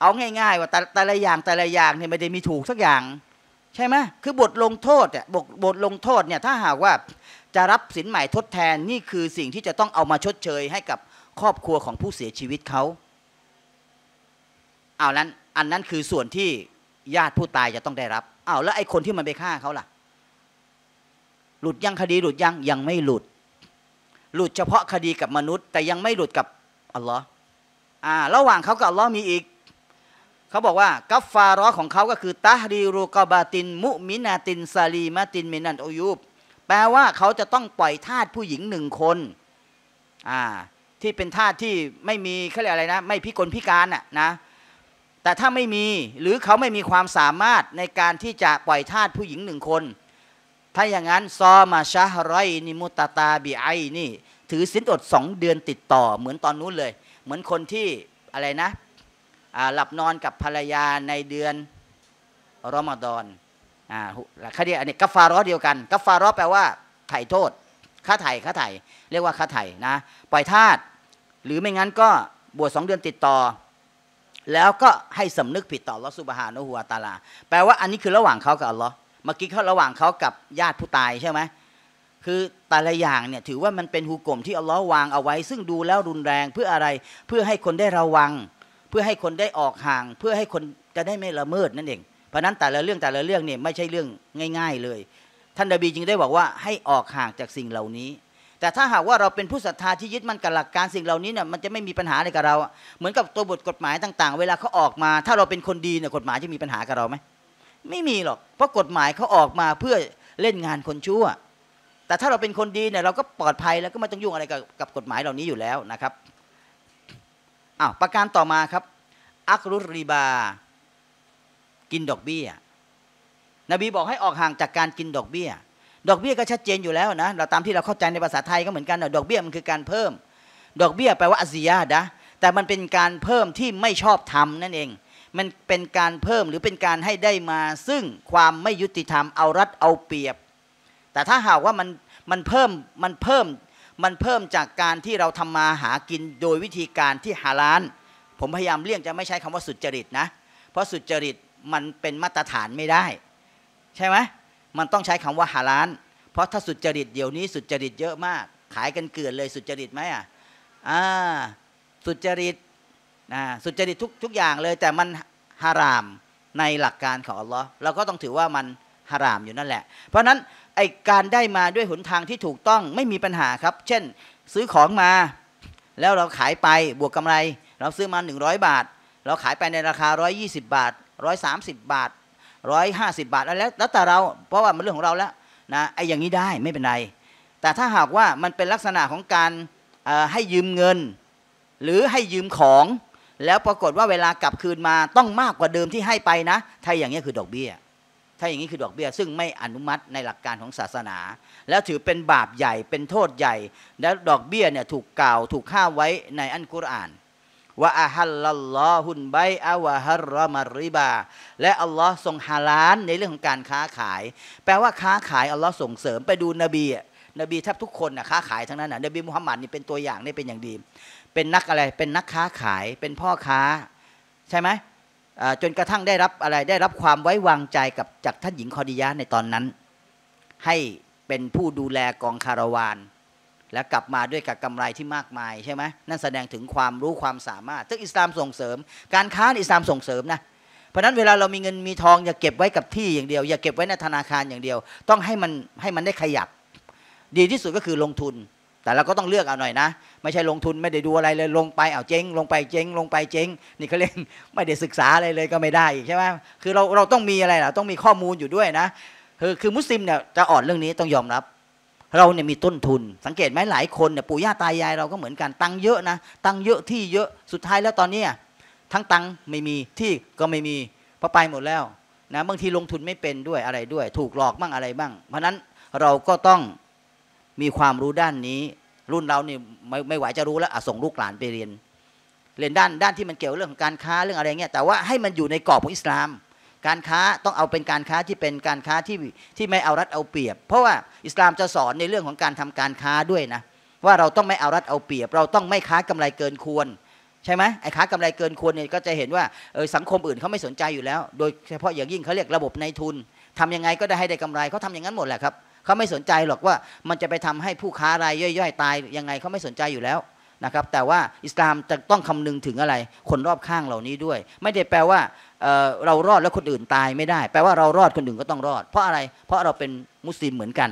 เอาง่าย ๆ ว่าแต่แต่ละอย่างแต่ละอย่างเนี่ยไม่ได้มีถูกสักอย่าง ใช่ไหมคือบทลงโทษเนี่ยบทบทลงโทษเนี่ย ถ้าหากว่าจะรับสินใหม่ทดแทนนี่คือสิ่งที่จะต้องเอามาชดเชยให้กับครอบครัวของผู้เสียชีวิตเขาเอานั้นอันนั้นคือส่วนที่ญาติผู้ตายจะต้องได้รับเอาแล้วไอ้คนที่มันไปฆ่าเขาล่ะ หลุดยังคดีหลุดยังยังไม่หลุดหลุดเฉพาะคดีกับมนุษย์ แต่ยังไม่หลุดกับอัลลอฮ์อ่า ระหว่างเขากับ อัลลอฮ์มีอีก เขาบอกว่ากัฟฟาร้อของเขาก็คือตารีรูกบาตินมุมินาตินซาลีมาตินเมนันอยูบแปลว่าเขาจะต้องปล่อยทาสผู้หญิงหนึ่งคนอ่าที่เป็นทาสที่ไม่มีเขาเรียกอะไรนะ ไม่พิกลพิการน่ะนะ แต่ถ้าไม่มี หรือเขาไม่มีความสามารถในการที่จะปล่อยทาสผู้หญิงหนึ่งคนถ้าอย่างนั้น ซอมาชาฮรนิมุตตาบีไอนี่ ถือสินอดสองเดือนติดต่อ เหมือนตอนนู้นเลย เหมือนคนที่อะไรนะหลับนอนกับภรรยาในเดือนรอมฎอนอ่าคดีอันนี้กัฟฟารอเดียวกันกัฟฟารอแปลว่า ไถ่โทษค่าไถ่ค่าไถ่เรียกว่าค่าไถ่นะ ปล่อยทาส หรือไม่งั้นก็บวชสองเดือนติดต่อ แล้วก็ให้สำนึกผิดต่อลอสุบฮานุฮัวตาลาแปลว่าอันนี้คือระหว่างเขากับอัลลอฮ์เมื่อกี้เขาระหว่างเขากับญาติผู้ตายใช่ไหมคือแต่ละอย่างเนี่ยถือว่ามันเป็นฮูกกลมที่อัลลอฮ์วางเอาไว้ ซึ่งดูแล้วรุนแรงเพื่ออะไรเพื่อให้คนได้ระวัง เพื่อให้คนได้ออกห่าง เพื่อให้คนจะได้ไม่ละเมิดนั่นเองเพราะนั้นแต่ละเรื่องแต่ละเรื่องเนี่ยไม่ใช่เรื่องง่ายๆเลย ท่านดบีจึงได้บอกว่าให้ออกห่างจากสิ่งเหล่านี้ แต่ถ้าหากว่าเราเป็นผู้ศรัทธาที่ยึดมั่นกับหลักการสิ่งเหล่านี้เนี่ยมันจะไม่มีปัญหาอะไรกับเรา เหมือนกับตัวบทกฎหมายต่าง ๆ เวลาเขาออกมา ถ้าเราเป็นคนดีเนี่ยกฎหมายจะมีปัญหากับเราไหมไม่มีหรอก เพราะกฎหมายเขาออกมาเพื่อเล่นงานคนชั่ว แต่ถ้าเราเป็นคนดีเนี่ยเราก็ปลอดภัยแล้วก็ไม่ต้องยุ่งอะไรกับกับกฎหมายเหล่านี้อยู่แล้วนะครับอ้าวประการต่อมาครับ อักรุรีบา กินดอกเบี้ยนบีบอกให้ออกห่างจากการกินดอกเบี้ยดอกเบี้ยก็ชัดเจนอยู่แล้วนะ เราตามที่เราเข้าใจในภาษาไทยก็เหมือนกัน ดอกเบี้ยมันคือการเพิ่ม ดอกเบี้ยแปลว่าอาซียาดะแต่มันเป็นการเพิ่มที่ไม่ชอบทำนั่นเองมันเป็นการเพิ่มหรือเป็นการให้ได้มาซึ่งความไม่ยุติธรรมเอารัดเอาเปรียบ แต่ถ้าหากว่ามันมันเพิ่มมันเพิ่มมันเพิ่มจากการที่เราทำมาหากินโดยวิธีการที่ฮาลาน ผมพยายามเลี่ยงจะไม่ใช้คำว่าสุจริตนะ เพราะสุจริตมันเป็นมาตรฐานไม่ได้ ใช่ไหมมันต้องใช้คำว่าฮาลาน เพราะถ้าสุจริตเดี๋ยวนี้สุจริตเยอะมาก ขายกันเกลือนเลยสุจริตไหมอ่ะอ่าสุจริตนะสุจริตทุกทุกอย่างเลย แต่มันฮารามในหลักการของอัลลอฮ์เราก็ต้องถือว่ามันฮารามอยู่นั่นแหละ เพราะนั้นไอการได้มาด้วยหนทางที่ถูกต้องไม่มีปัญหาครับ เช่นซื้อของมาแล้วเราขายไปบวกกำไร เราซื้อมา 100 บาท เราขายไปในราคา 120บาท130บาท 150 บาทแล้วแล้วแต่เราเพราะว่ามันเรื่องของเราแล้วนะไออย่างนี้ได้ไม่เป็นไร แต่ถ้าหากว่ามันเป็นลักษณะของการให้ยืมเงิน หรือให้ยืมของแล้วปรากฏว่าเวลากลับคืนมาต้องมากกว่าเดิมที่ให้ไปนะ ถ้าอย่างนี้คือดอกเบี้ย ถ้าอย่างนี้คือดอกเบี้ยซึ่งไม่อนุมัติในหลักการของศาสนา แล้วถือเป็นบาปใหญ่เป็นโทษใหญ่ แล้วดอกเบี้ยเนี่ยถูกกล่าวถูกห้าไว้ในอันกุรอานว่าอาฮัลลอลลฮุนไบอาวะฮัรมาริบาและอัลลอฮ์ทรงฮาลานในเรื่องของการค้าขาย แปลว่าค้าขายอัลลอฮ์ส่งเสริมไปดูนบีนบีแทบทุกคนนะค้าขายทั้งนั้นนะนบีมุฮัมมัดนี่เป็นตัวอย่างนี่เป็นอย่างดีเป็นนักอะไรเป็นนักค้าขายเป็นพ่อค้า ใช่ไหมจนกระทั่งได้รับอะไรได้รับความไว้วางใจกับจากท่านหญิงคอดิยะในตอนนั้น ให้เป็นผู้ดูแลกองคาราวานและกลับมาด้วยกับกำไรที่มากมายใช่ไหมนั่นแสดงถึงความรู้ความสามารถซึ่งอิสลามส่งเสริม การค้าอิสลามส่งเสริมนะ เพราะนั้นเวลาเรามีเงินมีทอง อย่าเก็บไว้กับที่อย่างเดียว อย่าเก็บไว้ในธนาคารอย่างเดียว ต้องให้มันให้มันได้ขยับดีที่สุดก็คือลงทุนแต่เราก็ต้องเลือกเอาหน่อยนะไม่ใช่ลงทุนไม่ได้ดูอะไรเลย ลงไปเอาเจ๊ง ลงไปเจ๊ง ลงไปเจ๊ง นี่เขาเรียกไม่ได้ศึกษาอะไรเลยก็ไม่ได้อีกใช่ไหมคือเราเราต้องมีอะไรล่ะ ต้องมีข้อมูลอยู่ด้วยนะคือคือมุสลิมเนี่ยจะอ่อนเรื่องนี้ต้องยอมรับ เราเนี่ยมีต้นทุน สังเกตไหมหลายคนเนี่ยปู่ย่าตายาย เราก็เหมือนกันตังเยอะนะตังเยอะที่เยอะสุดท้ายแล้วตอนนี้ทั้งตังไม่มีที่ก็ไม่มีพอไปหมดแล้ว นะบางทีลงทุนไม่เป็นด้วยอะไรด้วย ถูกหลอกบ้างอะไรบ้าง เพราะนั้นเราก็ต้องมีความรู้ด้านนี้รุ่นเราเนี่ไม่ไม่ไหวจะรู้แล้วส่งลูกหลานไปเรียน เรียนด้านด้านที่มันเกี่ยวเรื่องของการค้าเรื่องอะไรเงี้ยแต่ว่าให้มันอยู่ในกรอบของอิสลาม การค้าต้องเอาเป็นการค้าที่เป็นการค้าที่ที่ไม่เอารัดเอาเปรียบ เพราะว่าอิสลามจะสอนในเรื่องของการทำการค้าด้วยนะว่าเราต้องไม่เอารัดเอาเปรียบ เราต้องไม่ค้ากำไรเกินควร ใช่ไหมไอ้ค้ากำไรเกินควรเนี่ยก็จะเห็นว่าเออสังคมอื่นเขาไม่สนใจอยู่แล้ว โดยเฉพาะอย่างยิ่งเขาเรียกระบบในทุน ทำยังไงก็ได้ให้ได้กำไรเขาทาอย่างนั้นหมดแหละครับเขาไม่สนใจหรอกว่ามันจะไปทำให้ผู้ค้ารายย่อยๆตายยังไงเขาไม่สนใจอยู่แล้วนะครับ แต่ว่าอิสลามจะต้องคำนึงถึงอะไรคนรอบข้างเหล่านี้ด้วย ไม่ได้แปลว่าเเรารอดแล้วคนอื่นตายไม่ได้ แปลว่าเรารอดคนอื่นก็ต้องรอด เพราะอะไรเพราะเราเป็นมุสลิมเหมือนกัน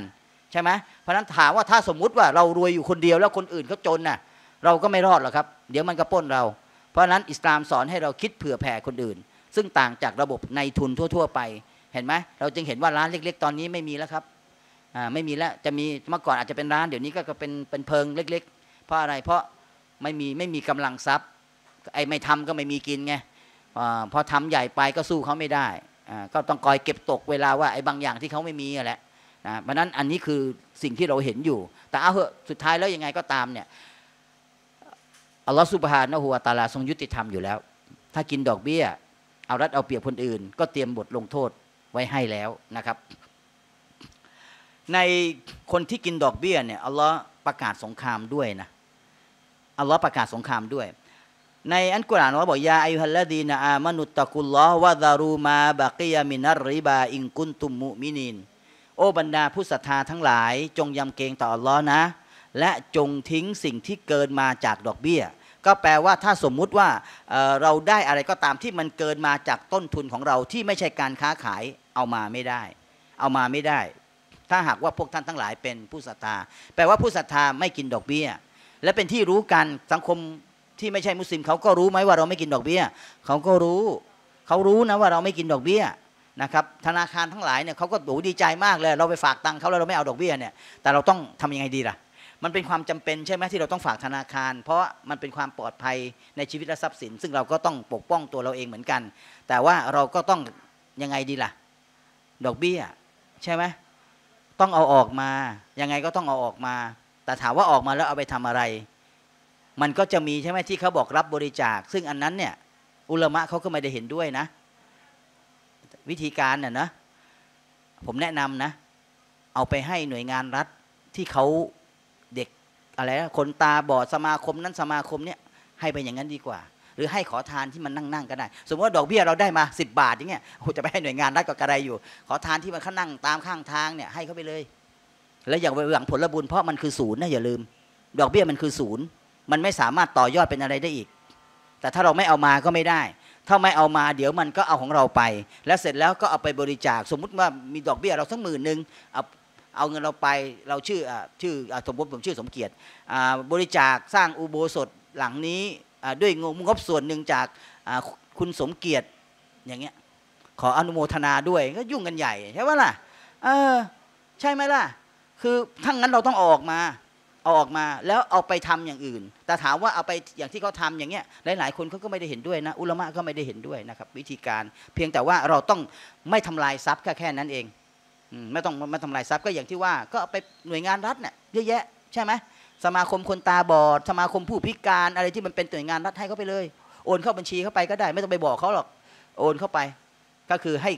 ใช่ไหมเพราะนั้นถามว่าถ้าสมมุติว่าเรารวยอยู่คนเดียวแล้วคนอื่นเขาจนน่ะเราก็ไม่รอดหรอกครับเดี๋ยวมันก็ป้นเราเพราะนั้นอิสลามสอนให้เราคิดเผื่อแผ่คนอื่น ซึ่งต่างจากระบบในทุนทั่วๆ ไป เห็นไหมเราจึงเห็นว่าร้านเล็ก ๆ ตอนนี้ไม่มีแล้วครับไม่มีแล้วจะมีเมื่อก่อนอาจจะเป็นร้าน เดี๋ยวนี้ก็เป็นเป็นเพิงเล็ก ๆ เพราะอะไรเพราะไม่มีไม่มีกำลังทรัพย์ไอ้ไม่ทำก็ไม่มีกินไงพอทำใหญ่ไปก็สู้เขาไม่ได้ ก็ต้องคอยเก็บตกเวลาว่าไอ้บางอย่างที่เขาไม่มีแหละนะเพราะนั้นอันนี้คือสิ่งที่เราเห็นอยู่ แต่เอาเหอะสุดท้ายแล้วยังไงก็ตามเนี่ยอัลลอฮฺสุบฮานะฮุวาตาลาทรงยุติธรรมอยู่แล้ว ถ้ากินดอกเบี้ย เอารัดเอาเปรียบคนอื่น ก็เตรียมบทลงโทษไว้ให้แล้วนะครับในคนที่กินดอกเบี้ยเนี่ยอัลลอฮ์ประกาศสงครามด้วยนะอัลลอฮ์ประกาศสงครามด้วย ในอันกุรอานว่าบอกยาอายุฮัลลดีนอามนุตตะกุลลอฮ์วะดารูมาบากียามินัรริบา อิงกุนตุมมุมินินโอบรรดาผู้ศรัทธาทั้งหลาย จงยำเกรงต่ออัลลอฮ์นะ และจงทิ้งสิ่งที่เกินมาจากดอกเบี้ย ก็แปลว่าถ้าสมมุติว่าเเราได้อะไรก็ตามที่มันเกินมาจากต้นทุนของเรา ที่ไม่ใช่การค้าขายเอามาไม่ได้ เอามาไม่ได้ถ้าหากว่าพวกท่านทั้งหลายเป็นผู้ศรัทธาแปลว่าผู้ศรัทธาไม่กินดอกเบี้ย และเป็นที่รู้กันสังคมที่ไม่ใช่มุสลิมเขาก็รู้ไหมว่าเราไม่กินดอกเบี้ยเขาก็รู้เขารู้นะว่าเราไม่กินดอกเบี้ยนะครับธนาคารทั้งหลายเนี่ยเขาก็ดูดีใจมากเลยเราไปฝากตังค์เขาแล้วเราไม่เอาดอกเบี้ยเนี่ยแต่เราต้องทำยังไงดีล่ะ มันเป็นความจำเป็นใช่ไหมที่เราต้องฝากธนาคารเพราะมันเป็นความปลอดภัยในชีวิตและทรัพย์สิน ซึ่งเราก็ต้องปกป้องตัวเราเองเหมือนกัน แต่ว่าเราก็ต้องยังไงดีล่ะ ดอกเบี้ยใช่ไหมต้องเอาออกมา ยังไงก็ต้องเอาออกมา แต่ถามว่าออกมาแล้วเอาไปทำอะไร มันก็จะมีใช่ไหมที่เขาบอกรับบริจาค ซึ่งอันนั้นเนี่ย อุลมะเขาก็ไม่ได้เห็นด้วยนะ วิธีการเน่ยนะ ผมแนะนำนะ เอาไปให้หน่วยงานรัฐที่เขาเด็กอะไรนะ คนตาบอดสมาคมนั้นสมาคมเนี่ยให้ไปอย่างนั้นดีกว่าหรือให้ขอทานที่มันนั่งๆก็ได้ สมมติว่าดอกเบี้ยเราได้มา10บาทอย่างเงี้ยจะไปให้หน่วยงานรัฐก็กระไรอยู่ ขอทานที่มันข้านั่งตามข้างทางเนี่ยให้เขาไปเลย แล้วอย่าไปหวังผลบุญเพราะมันคือศูนย์นะอย่าลืม ดอกเบี้ยมันคือศูนย์มันไม่สามารถต่อยอดเป็นอะไรได้อีก แต่ถ้าเราไม่เอามาก็ไม่ได้ ถ้าไม่เอามาเดี๋ยวมันก็เอาของเราไป แล้วเสร็จแล้วก็เอาไปบริจาค สมมุติว่ามีดอกเบี้ยเราสักหมื่นหนึ่งเอาเอาเงินเราไปเราชื่อชื่อสมมติผมชื่อสมเกียรติบริจาคสร้างอุโบสถหลังนี้ด้วยงบส่วนหนึ่งจากคุณสมเกียรติอย่างเงี้ยขออนุโมทนาด้วยก็ยุ่งกันใหญ่ใช่ไหมล่ะ เออ ใช่ไหมล่ะ คือทั้งนั้นเราต้องออกมาเอาออกมาแล้วเอาไปทำอย่างอื่น แต่ถามว่าเอาไปอย่างที่เขาทาอย่างเงี้ย หลาย ๆ คนเขาก็ไม่ได้เห็นด้วยนะ อุลมะก็ไม่ได้เห็นด้วยนะครับ วิธีการเพียงแต่ว่าเราต้องไม่ทำลายทรัพย์แค่แค่นั้นเองไม่ต้องไม่ทำลายทรัพย์ก็อย่างที่ว่า ก็ไปหน่วยงานรัฐเนี่ยเยอะแยะใช่ไหมสมาคมคนตาบอด สมาคมผู้พิการอะไรที่มันเป็นหน่วยงานรัฐให้เขาไปเลย โอนเข้าบัญชีเข้าไปก็ได้ ไม่ต้องไปบอกเขาหรอกโอนเข้าไป ก็คือให้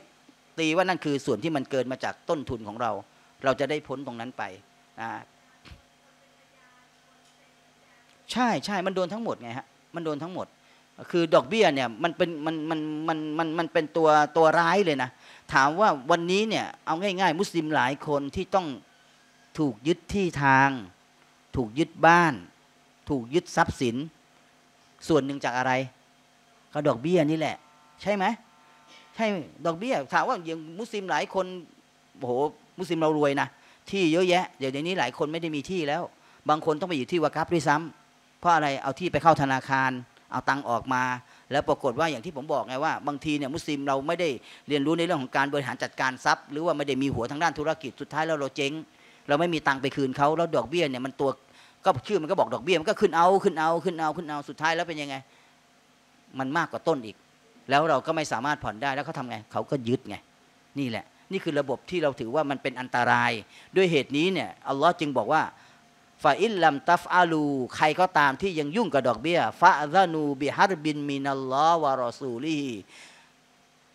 ตีว่านั่นคือส่วนที่มันเกินมาจากต้นทุนของเรา เราจะได้พ้นตรงนั้นไปนะใช่ใช่มันโดนทั้งหมดไงฮะมันโดนทั้งหมด คือดอกเบี้ยเนี่ยมันเป็นมันมันมันมันมันเป็นตัวตัวร้ายเลยนะถามว่าวันนี้เนี่ยเอาง่าย ๆ มุสลิมหลายคนที่ต้องถูกยึดที่ทางถูกยึดบ้านถูกยึดทรัพย์สิน ส่วนหนึ่งจากอะไรก็ดอกเบี้ยนี่แหละ ใช่ไหมใช่ดอกเบี้ยถามว่าอย่างมุสลิมหลายคนโอ้โหมุสลิมเรารวยนะ ที่เยอะแยะเดี๋ยวนี้หลายคนไม่ได้มีที่แล้ว บางคนต้องไปอยู่ที่วากับด้วยซ้ำเพราะอะไรเอาที่ไปเข้าธนาคาร เอาตังออกมา แล้วปรากฏว่าอย่างที่ผมบอกไงว่าบางทีเนี่ยมุสลิมเราไม่ได้เรียนรู้ในเรื่องของการบริหารจัดการทรัพย์ หรือว่าไม่ได้มีหัวทางด้านธุรกิจสุดท้ายแล้วเราเจ๊งเราไม่มีตังค์ไปคืนเขาแล้วดอกเบี้ยเนี่ยมันตัวก็ชื่อมันก็บอกดอกเบี้ย มันก็ขึ้นเอาขึ้นเอาขึ้นเอาขึ้นเอา สุดท้ายแล้วเป็นยังไง มันมากกว่าต้นอีก แล้วเราก็ไม่สามารถผ่อนได้แล้วเขาทำไงเขาก็ยึดไง นี่แหละ นี่คือระบบที่เราถือว่ามันเป็นอันตรายด้วยเหตุนี้เนี่ยอัลลอฮ์จึงบอกว่าฟาอิลลัมตัฟอาลูใครก็ตามที่ยังยุ่งกับดอกเบี้ยฟาซานูบิฮารบินมินัลลอฮ์วารอซูลี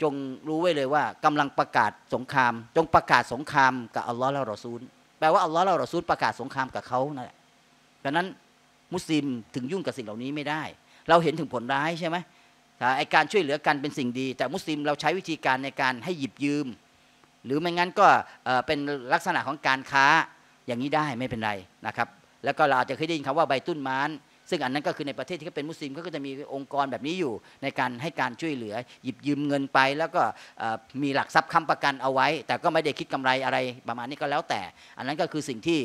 จงรู้ไว้เลยว่า กำลังประกาศสงคราม จงประกาศสงครามกับอัลลอฮ์และรอซูลแปลว่าอัลลอฮ์เราเราซูดประกาศสงครามกับเขานั่นแหละดังนั้นมุสลิมถึงยุ่งกับสิ่งเหล่านี้ไม่ได้ เราเห็นถึงผลร้ายใช่ไหมไอการช่วยเหลือกันเป็นสิ่งดี แต่มุสลิมเราใช้วิธีการในการให้หยิบยืม หรือไม่งั้นก็เป็นลักษณะของการค้าอย่างนี้ได้ไม่เป็นไรนะครับ แล้วก็เราอาจจะเคยได้ยินคำว่าใบตุ้นม้านซึ่งอันนั้นก็คือในประเทศที่เขาเป็นมุสลิมเขาก็จะมีองค์กรแบบนี้อยู่ ในการให้การช่วยเหลือหยิบยืมเงินไป แล้วก็มีหลักทรัพย์ค้ำประกันเอาไว้ แต่ก็ไม่ได้คิดกำไรอะไรประมาณนี้ก็แล้วแต่ อันนั้นก็คือสิ่งที่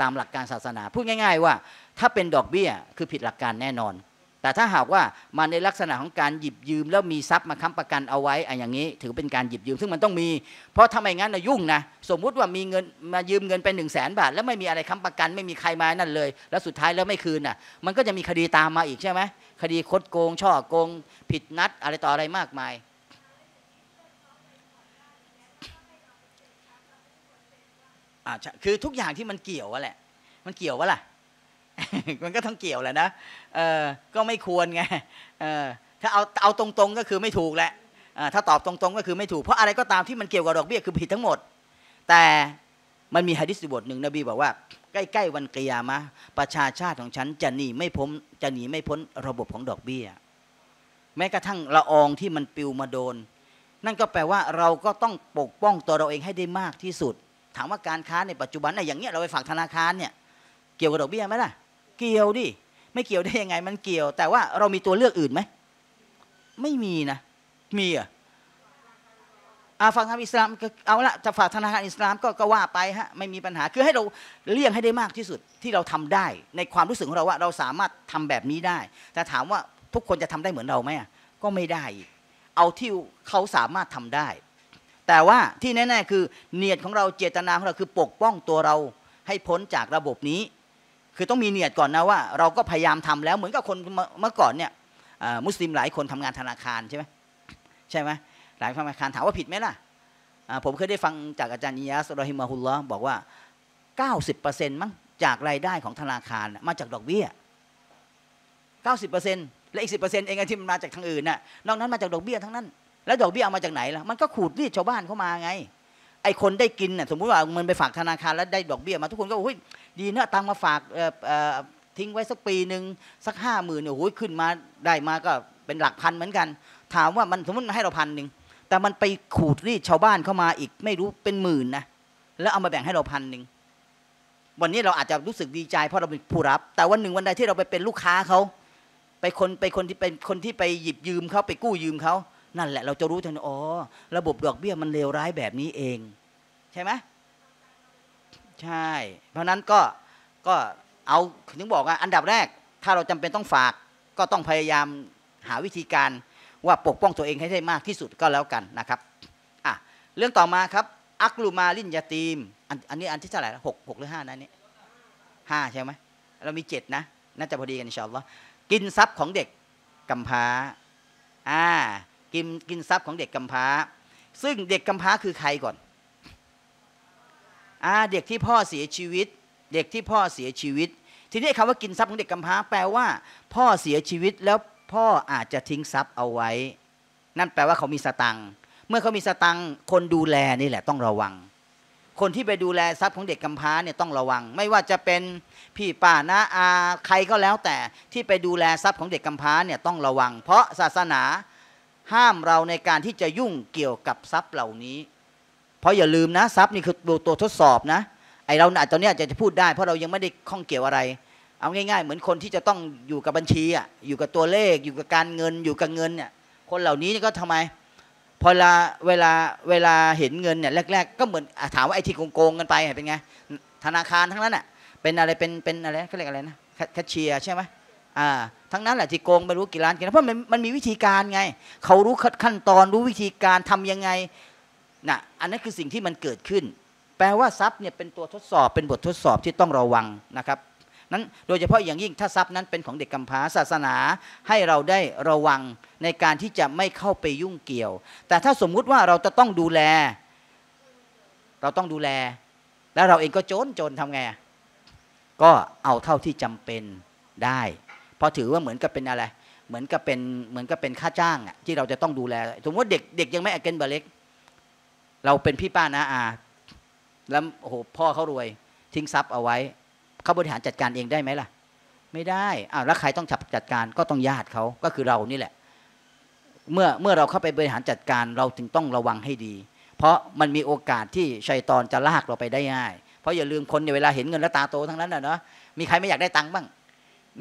ตามหลักการศาสนาพูดง่าย ๆว่า ถ้าเป็นดอกเบี้ยคือผิดหลักการแน่นอนแต่ถ้าหากว่ามาในลักษณะของการหยิบยืม แล้วมีทรัพย์มาค้ำประกันเอาไว้อะอย่างนี้ ถือเป็นการหยิบยืมซึ่งมันต้องมี เพราะทำไมงั้นระยุ่งนะ สมมุติว่ามีเงิน มายืมเงินไปหนึ่งแสนบาท แล้วไม่มีอะไรค้ำประกัน ไม่มีใครมานั่นเลย แล้วสุดท้ายแล้วไม่คืนอ่ะมันก็จะมีคดีตามมาอีกใช่ไหมคดีคดโกงช่อโกง ผิดนัด อะไรต่ออะไรมากมายคือทุกอย่างที่มันเกี่ยว่ะแหละมันเกี่ยววะล่ะมันก็ต้องเกี่ยวแหละนะเออก็ไม่ควรไงเออถ้าเอาเอาตรงๆก็คือไม่ถูกแหละถ้าตอบตรงๆก็คือไม่ถูกเพราะอะไรก็ตามที่มันเกี่ยวกับดอกเบี้ยคือผิดทั้งหมด แต่มันมีฮะดิษบทหนึ่งนบีบอกว่าใกล้ๆวันกิยามะประชาชาติของฉันจะหนีไม่พ้นจะหนีไม่พ้นระบบของดอกเบี้ย แม้กระทั่งละอองที่มันปิวมาโดน นั่นก็แปลว่าเราก็ต้องปกป้องตัวเราเองให้ได้มากที่สุด ถามว่าการค้าในปัจจุบันเนี่ยอย่างเงี้ยเราไปฝากธนาคารเนี่ยเกี่ยวกับดอกเบี้ยไหมล่ะเกี่ยวดิ ไม่เกี่ยวได้ยังไง มันเกี่ยวแต่ว่าเรามีตัวเลือกอื่นไหมไม่มีนะมีอ่ะอาฟังธรรมอิสลามเอาละจะฝากธนาคารอิสลามก็ก็ว่าไปฮะไม่มีปัญหา คือให้เราเลี่ยงให้ได้มากที่สุดที่เราทำได้ ในความรู้สึกของเราว่าเราสามารถทำแบบนี้ได้ แต่ถามว่าทุกคนจะทำได้เหมือนเราไหมก็ไม่ได้เอาที่เขาสามารถทำได้ แต่ว่าที่แน่ๆคือ เนียดของเราเจตนาของเราคือปกป้องตัวเราให้พ้นจากระบบนี้คือต้องมีเนียดก่อนนะว่า เราก็พยายามทำแล้ว เหมือนกับคนเมื่อก่อนเนี่ยมุสลิมหลายคนทำงานธนาคารใช่ไหมใช่ไหมหลายธนาคารถามว่าผิดไหมล่ะ ผมเคยได้ฟังจากอาจารย์ยิยาสโรหิมาฮุลลอบอกว่า90%มั้งจากรายได้ของธนาคารมาจากดอกเบี้ย 90%และอีก10%เองที่มันมาจากทางอื่นน่ะนอกนั้นมาจากดอกเบี้ยทั้งนั้น แล้วดอกเบี้ยเอามาจากไหนล่ะมันก็ขูดรีดชาวบ้านเข้ามาไง ไอคนได้กินน่ะสมมุติว่ามันไปฝากธนาคารแล้วได้ดอกเบี้ยมาทุกคนก็เฮ้ยดีนะตังมาฝากทิ้งไว้สักปีหนึ่งสักห้าหมื่นเนี่ยโอ้ยขึ้นมาได้มาก็เป็นหลักพันเหมือนกัน ถามว่ามันสมมติมันให้เราพันหนึ่งแต่มันไปขูดรีดชาวบ้านเข้ามาอีกไม่รู้เป็นหมื่นนะแล้วเอามาแบ่งให้เราพันหนึ่งวันนี้เราอาจจะรู้สึกดีใจเพราะเราเป็นผู้รับ แต่วันหนึ่งวันใดที่เราไปเป็นลูกค้าเขาไปคนไปคนที่เป็นคนที่ไปหยิบยืมเขาไปกู้ยืมเขานั่นแหละเราจะรู้ทันอ๋อระบบดอกเบี้ยมันเลวร้ายแบบนี้เองใช่ไหมใช่ เพราะนั้นก็ก็เอาถึงบอกว่าอันดับแรก ถ้าเราจำเป็นต้องฝากก็ต้องพยายามหาวิธีการว่าปกป้องตัวเองให้ได้มากที่สุดก็แล้วกันนะครับอ่ะเรื่องต่อมาครับ อักลูมาลินยาตีมอันอันนี้อันที่เท่าไหร่หกหกหรือห้านันนี่ห้าใช่ไหม เรามีเจ็ดนะ น่าจะพอดีกันเชีอวลลอกินทรัพย์ของเด็กกมพาอ่า กินกินทรัพย์ของเด็กกมพาซึ่งเด็กกมพาคือใครก่อนอ่าเด็กที่พ่อเสียชีวิต เด็กที่พ่อเสียชีวิต ทีนี้คำว่ากินทรัพย์ของเด็กกำพร้า แปลว่าพ่อเสียชีวิตแล้วพ่ออาจจะทิ้งทรัพย์เอาไว้ นั่นแปลว่าเขามีสตังค์เมื่อเขามีสตังค์คนดูแลนี่แหละต้องระวัง คนที่ไปดูแลทรัพย์ของเด็กกำพร้าเนี่ยต้องระวังไม่ว่าจะเป็นพี่ป้านะอาใครก็แล้วแต่ที่ไปดูแลทรัพย์ของเด็กกำพร้าเนี่ยต้องระวัง เพราะศาสนาห้ามเราในการที่จะยุ่งเกี่ยวกับทรัพย์เหล่านี้เพราะอย่าลืมนะทรัพย์นี่คือตัวทดสอบนะไอเราอาจจะเนี้ยจะจะพูดได้เพราะเรายังไม่ได้ข้องเกี่ยวอะไร เอาง่าย ๆ เหมือนคนที่จะต้องอยู่กับบัญชีอ่ะอยู่กับตัวเลขอยู่กับการเงิน อยู่กับเงินเนี่ย คนเหล่านี้ก็ทำไม พอเวลาเวลาเวลาเห็นเงินเนี่ยแรกๆ ก็เหมือนถามว่าไอที่โกงกันไปเป็นไง ธนาคารทั้งนั้นอ่ะเป็นอะไรเป็นเป็นอะไรเขาเรียกอะไรนะแคชเชียร์ใช่ไหมอ่าทั้งนั้นแหละที่โกงไม่รู้กี่ล้านกี่ล้านเพราะมันมันมีวิธีการไงเขารู้ขั้นตอนรู้วิธีการทํำยังไงนะอันนั้นคือสิ่งที่มันเกิดขึ้น แปลว่าทรัพย์เนี่ยเป็นตัวทดสอบ เป็นบททดสอบที่ต้องระวังนะครับ นั้นโดยเฉพาะอย่างยิ่งถ้าทรัพย์นั้นเป็นของเด็กกำพร้าศาสนา ให้เราได้ระวังในการที่จะไม่เข้าไปยุ่งเกี่ยว แต่ถ้าสมมุติว่าเราจะต้องดูแล เราต้องดูแล แล้วเราเองก็โจนโจนทำไงก็เอาเท่าที่จำเป็นได้ เพราะถือว่าเหมือนกับเป็นอะไร เหมือนกับเป็น เหมือนกับเป็นค่าจ้างอะที่เราจะต้องดูแล สมมติเด็ก เด็กยังไม่อเกนเบเล็กเราเป็นพี่ป้านะอา แล้วโอ้โหพ่อเขารวย ทิ้งทรัพย์เอาไว้เขาบริหารจัดการเองได้ไหมล่ะ ไม่ได้อ้าวแล้วใครต้องจับจัดการก็ต้องญาติเขาก็คือเรานี่แหละ เมื่อเมื่อเราเข้าไปบริหารจัดการเราถึงต้องระวังให้ดี เพราะมันมีโอกาสที่ชัยตอนจะลากเราไปได้ง่ายเพราะอย่าลืมคนเน่เวลาเห็นเงินแล้วตาโตทั้งนั้นนะเนาะมีใครไม่อยากได้ตังค์บ้าง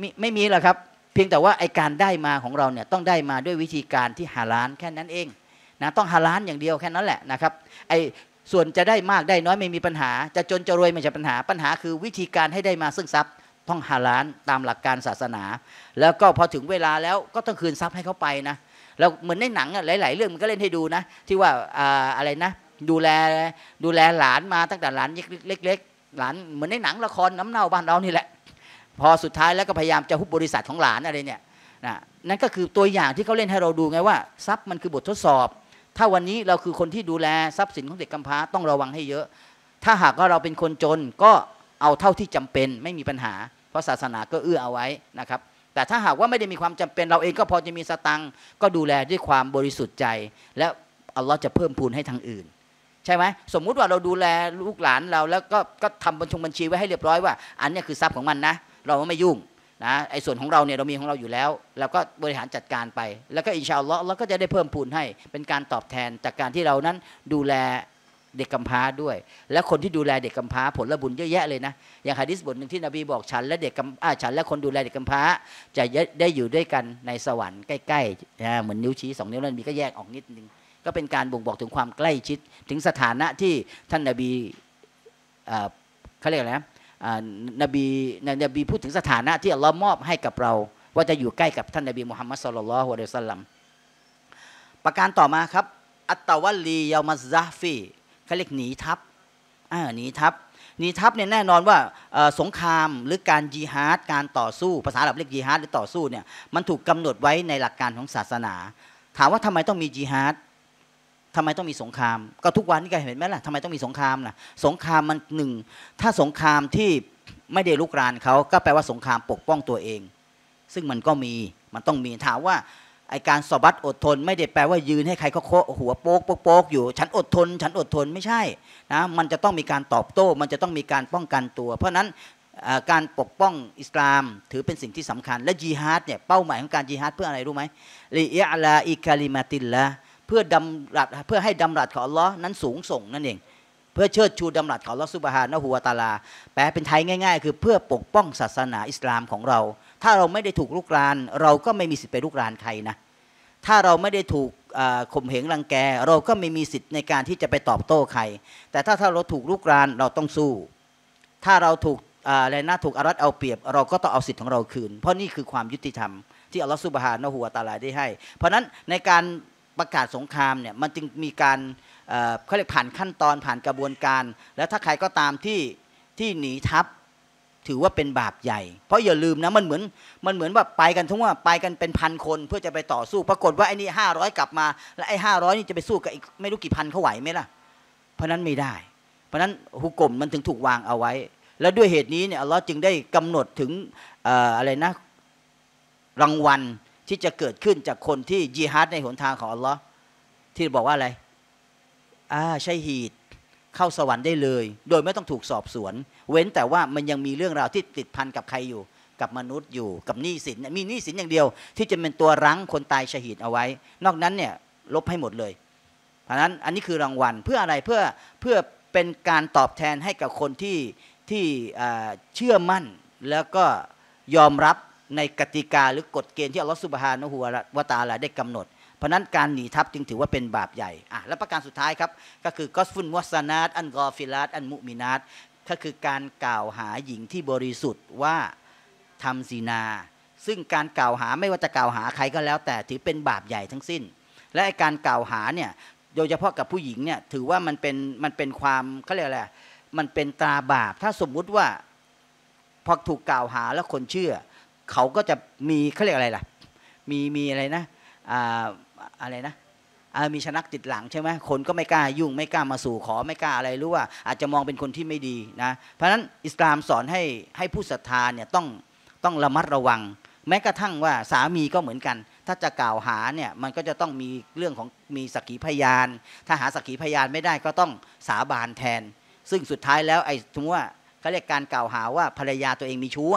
มไม่มีหรอกครับ เพียงแต่ว่าไอการได้มาของเราเนี่ยต้องได้มาด้วยวิธีการที่หาล้านแค่นั้นเองนะต้องฮาลานอย่างเดียวแค่นั้นแหละนะครับไอ้ส่วนจะได้มากได้น้อยไม่มีปัญหาจะจนจะรวยไม่ใช่ปัญหาปัญหาคือวิธีการให้ได้มาซึ่งทรัพย์ต้องฮาลานตามหลักการศาสนา แล้วก็พอถึงเวลาแล้วก็ต้องคืนทรัพย์ให้เขาไปนะแล้วเหมือนในหนังอะหลาย ๆเรื่องมันก็เล่นให้ดูนะที่ว่าอะไรนะ ดูแลดูแลหลานมาตั้งแต่หลานเล็กๆ หลานเหมือนในหนังละครน้ำเน่าบ้านเรานี่แหละ พอสุดท้ายแล้วก็พยายามจะฮุบบริษัทของหลานอะไรเนี่ยนะนั่นก็คือตัวอย่างที่เขาเล่นให้เราดูไงว่าทรัพย์มันคือบททดสอบถ้าวันนี้ เราคือคนที่ดูแลทรัพย์สินของเด็กกำพร้าต้องระวังให้เยอะ ถ้าหากว่าเราเป็นคนจนก็เอาเท่าที่จำเป็น ไม่มีปัญหา เพราะศาสนาก็เอื้อเอาไว้นะครับ แต่ถ้าหากว่าไม่ได้มีความจำเป็น เราเองก็พอจะมีสตังก็ดูแลด้วยความบริสุทธิ์ใจและอัลลอฮ์จะเพิ่มพูนให้ทางอื่นใช่ไหมสมมุติว่าเราดูแลลูกหลานเราแล้วก็ก็ทำบัญชงบัญชีไว้ให้เรียบร้อยว่าอันนี้คือทรัพย์ของมันนะเราไม่ยุ่งนะไอ้ส่วนของเราเนี่ยเรามีของเราอยู่แล้วเราก็บริหารจัดการไป แล้วก็อินชาอัลลอฮ์เราก็จะได้เพิ่มพูนให้เป็นการตอบแทนจากการที่เรานั้นดูแลเด็กกำพร้าด้วย และคนที่ดูแลเด็กกำพร้า ผลละบุญเยอะแยะเลยนะอย่างฮะดิษบทหนึ่งที่นบีบอกฉันและเด็กกำอาฉันและคนดูแลเด็กกำพร้า จะได้อยู่ด้วยกันในสวรรค์ใกล้ๆนะเหมือนนิ้วชี้สองนิ้วนั้นมีก็แยกออกนิดนึงก็เป็นการบ่งบอกถึงความใกล้ชิดถึงสถานะที่ท่านนบีเขาเรียกอะไรนะนบีนบีพูดถึงสถานะที่อัลลอฮ์มอบให้กับเรา ว่าจะอยู่ใกล้กับท่านนบีมุฮัมมัดสุลลัลฮุอะลัยซัลลัมประการต่อมาครับอัตตวัลลียามัซซาฟีเขาเรียกหนีทัพหนีทัพหนีทัพเนี่ยแน่นอนว่าสงครามหรือการยิฮาด การต่อสู้ภาษาอาหรับเรียกยิฮาด หรือต่อสู้เนี่ยมันถูกกำหนดไว้ในหลักการของศาสนา ถามว่าทำไมต้องมียิฮาดทำไมต้องมีสงครามก็ทุกวันนี้ก็เห็นไหมล่ะทำไมต้องมีสงครามล่ะ สงครามมันหนึ่ง ถ้าสงครามที่ไม่ได้ลุกรานเขา ก็แปลว่าสงครามปกป้องตัวเอง ซึ่งมันก็มีมันต้องมี ถามว่าไอการสอบัดอดทน ไม่ได้แปลว่ายืนให้ใครเขาโคหัวโป๊กโป๊กอยู่ ฉันอดทน ฉันอดทนไม่ใช่นะมันจะต้องมีการตอบโต้ มันจะต้องมีการป้องกันตัว เพราะนั้นการปกป้องอิสลามถือเป็นสิ่งที่สำคัญและจีฮาดเนี่ยเป้าหมายของการจีฮาดเพื่ออะไรรู้ไหมลีอัลาอิกาลิมาติลละเพื่อดำรัดเพื่อให้ดำรัดของอัลลอฮ์นั้นสูงส่งนั่นเองเพื่อเชิดชูดำรัดของลอสุบฮานะฮัวตาลาแปลเป็นไทยง่ายๆคือเพื่อปกป้องศาสนาอิสลามของเรา ถ้าเราไม่ได้ถูกลุกรานเราก็ไม่มีสิทธิ์ไปลุกรานใครนะถ้าเราไม่ได้ถูกข่มเหงรังแกเราก็ไม่มีสิทธิ์ในการที่จะไปตอบโต้ใคร แต่ถ้าถ้าเราถูกลุกรานเราต้องสู้ ถ้าเราถูกอะไรนะถูกอารัฐเอาเปรียบ เราก็ต้องเอาสิทธิ์ของเราคืนเพราะนี่คือความยุติธรรมที่อัลลอฮฺสุบฮานะหัวตาลาได้ให้ เพราะนั้นในการประกาศสงครามเนี่ยมันจึงมีการเขาเรียกผ่านขั้นตอนผ่านกระบวนการ แล้วถ้าใครก็ตามที่ที่หนีทัพถือว่าเป็นบาปใหญ่ เพราะอย่าลืมนะมันเหมือนมันเหมือนว่าไปกันทั้งว่าไปกันเป็นพันคน เพื่อจะไปต่อสู้ปรากฏว่าไอ้นี่ห้าร้อยกลับมาแล้วไอ้ห้าร้อยนี่จะไปสู้กับอีกไม่รู้กี่พันเขาไหวไหมล่ะเพราะนั้นไม่ได้ เพราะนั้นฮุกกลมมันถึงถูกวางเอาไว้ แล้วด้วยเหตุนี้เนี่ยอัลลอฮ์จึงได้กำหนดถึงอะไรนะรางวัลที่จะเกิดขึ้นจากคนที่ยิฮัดในหนทางของอัลลอฮ์ที่บอกว่าอะไรอ่าใช่ฮีดเข้าสวรรค์ได้เลย โดยไม่ต้องถูกสอบสวน เว้นแต่ว่ามันยังมีเรื่องราวที่ติดพันกับใครอยู่ กับมนุษย์อยู่กับหนี้สินมีหนี้สินอย่างเดียว ที่จะเป็นตัวรั้งคนตายชหีดเอาไว้ นอกนั้นเนี่ยลบให้หมดเลย เพราะนั้นอันนี้คือรางวัลเพื่ออะไรเพื่อเพื่อเป็นการตอบแทนให้กับคนที่ที่เชื่อมั่นแล้วก็ยอมรับในกติกาหรือกฎเกณฑ์ที่อัลลอฮฺสุบฮานะฮูวะตาลา ได้กำหนดเพราะนั้นการหนีทับจึงถือว่าเป็นบาปใหญ่อ่ะ และประการสุดท้ายครับ ก็คือกอสฟุนวัสนาตอันกอฟิลาตอันมุมินาต ก็คือการกล่าวหาหญิงที่บริสุทธิ์ว่าทำีนา ซึ่งการกล่าวหาไม่ว่าจะกล่าวหาใครก็แล้ว แต่ถือเป็นบาปใหญ่ทั้งสิ้น และการกล่าวหาเนี่ยโดยเฉพาะกับผู้หญิงเนี่ยถือว่ามันเป็นมันเป็นความเขาเรียกอะไรมันเป็นตราบาป ถ้าสมมุติว่าพอถูกกล่าวหาแล้วคนเชื่อเขาก็จะมีเขาเรียกอะไรล่ะมีมีอะไรนะอะไรนะมีชนักติดหลังใช่ไหมคนก็ไม่กล้ายุ่ง ไม่กล้ามาสู่ขอไม่กล้าอะไรรู้ว่า อาจจะมองเป็นคนที่ไม่ดีนะ เพราะฉะนั้นอิสลามสอนให้ให้ผู้ศรัทธาเนี่ยต้องต้องระมัดระวัง แม้กระทั่งว่าสามีก็เหมือนกัน ถ้าจะกล่าวหาเนี่ยมันก็จะต้องมีเรื่องของมีสักขีพยาน ถ้าหาสักขีพยานไม่ได้ก็ต้องสาบานแทน ซึ่งสุดท้ายแล้วไอ้ทั้งว่าเขาเรียกการกล่าวหาว่าภรรยาตัวเองมีชู้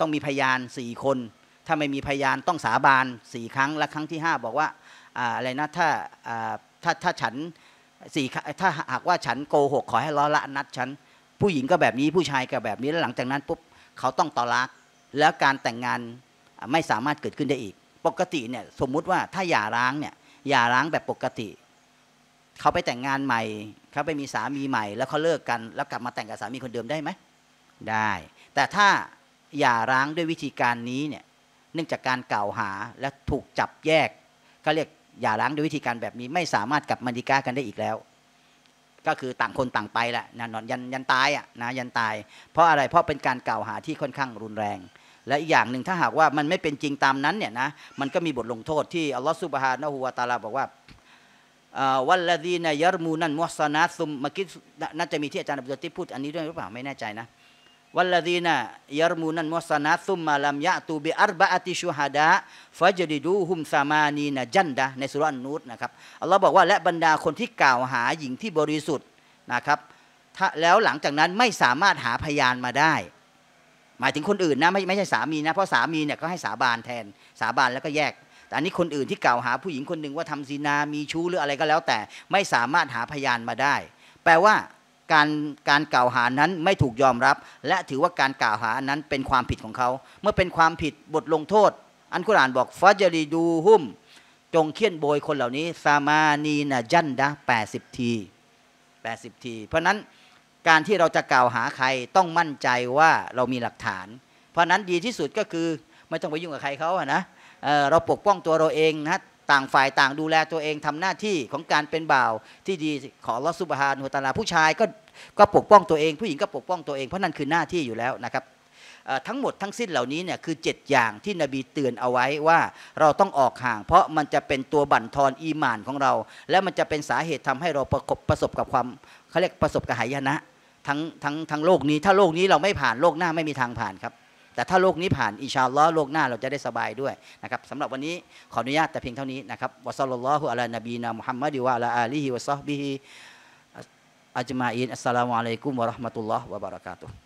ต้องมีพยานสี่คน ถ้าไม่มีพยานต้องสาบานสี่ครั้ง และครั้งที่5บอกว่า อะไรนะถ้าถ้าถ้าฉันสี่ถ้าหากว่าฉันโกหกขอให้ล้อละนัดฉันผู้หญิงก็แบบนี้ผู้ชายก็แบบนี้แล้วหลังจากนั้นปุ๊บเขาต้องต่อรักแล้วการแต่งงานไม่สามารถเกิดขึ้นได้อีก ปกติเนี่ยสมมุติว่าถ้าหย่าร้างเนี่ยหย่าร้างแบบปกติ เขาไปแต่งงานใหม่เขาไปมีสามีใหม่ แล้วเขาเลิกกันแล้วกลับมาแต่งกับสามีคนเดิมได้ไหมได้แต่ถ้าอย่าร้างด้วยวิธีการนี้ เนี่ยเนื่องจากการกล่าวหาและถูกจับแยกก็เรียกอย่าร้างด้วยวิธีการแบบนี้ ไม่สามารถกลับมาดีก้ากันได้อีกแล้ว ก็คือต่างคนต่างไปแหละนะนอนยันยันตายอ่ะนะยันตาย เพราะอะไรเพราะเป็นการกล่าวหาที่ค่อนข้างรุนแรง และอีกอย่างหนึ่งถ้าหากว่ามันไม่เป็นจริงตามนั้นเนี่ยนะมันก็มีบทลงโทษที่อัลลอฮฺสุบฮานะฮูวาตาลาบอกว่าวัลลดีนายรมูนันมุฮซานัสซุมมากิดน่าจะมีที่อาจารย์อับดุลติพูดอันนี้ด้วยหรือเปล่าไม่แน่ใจนะวัลลดีนะยรมูนันมุสนาซุมมาลัมยะตูบิอารบะอติชูฮาดะฟาจดิดูฮุมซามานีนาจันดะในสุรานูตนะครับอัลลอฮ์บอกว่าและบรรดาคนที่กล่าวหาหญิงที่บริสุทธิ์นะครับถ้าแล้วหลังจากนั้นไม่สามารถหาพยานมาได้ หมายถึงคนอื่นนะไม่ไม่ใช่สามีนะ เพราะสามีเนี่ยก็ให้สาบานแทน สาบานแล้วก็แยก แต่อันนี้คนอื่นที่กล่าวหาผู้หญิงคนหนึ่งว่าทำซีนามีชู้หรืออะไรก็แล้วแต่ไม่สามารถหาพยานมาได้ แปลว่าการการกล่าวหานั้นไม่ถูกยอมรับ และถือว่าการกล่าวหานั้นเป็นความผิดของเขา เมื่อเป็นความผิดบทลงโทษ อันกุรานบอกฟาจรีดูหุมจงเคี่ยนโบยคนเหล่านี้ซามานีนายันดะ80ที80 ที เพราะนั้นการที่เราจะกล่าวหาใครต้องมั่นใจว่าเรามีหลักฐาน เพราะนั้นดีที่สุดก็คือไม่ต้องไปยุ่งกับใใครเขาอะนะเเราปกป้องตัวเราเองนะต่างฝ่ายต่างดูแลตัวเองทำหน้าที่ของการเป็นบ่าว ที่ดีขอรบสุบฮานหัวตาลาผู้ชายก็ก็ปกป้องตัวเองผู้หญิงก็ปกป้องตัวเองเพราะนั่นคือหน้าที่อยู่แล้วนะครับทั้งหมดทั้งสิ้นเหล่านี้เนี่ยคือ 7 อย่างที่นบีเตือนเอาไว้ว่า เราต้องออกห่าง เพราะมันจะเป็นตัวบั่นทอนอีหมานของเรา และมันจะเป็นสาเหตุทำให้เราประประสบกับความเขาเรียกประสบกับหายนะทั้งทั้งทั้งโลกนี้ ถ้าโลกนี้เราไม่ผ่านโลกหน้าไม่มีทางผ่านครับแต่ถ้าโลกนี้ผ่านอิชาลอโลกหน้าเราจะได้สบายด้วยนะครับสำหรับวันนี้ขออนุญาต แต่เพียงเท่านี้นะครับวสซัลลัลอฮุอะลัยนบีนามุฮัมมัดิวะะลาอาลีฮิวะซอฮบิฮิอัจมาอินอัสสลามุอะลัยกุมวะราะห์มะตุลลอฮ์วะบะเราะกาตุฮ์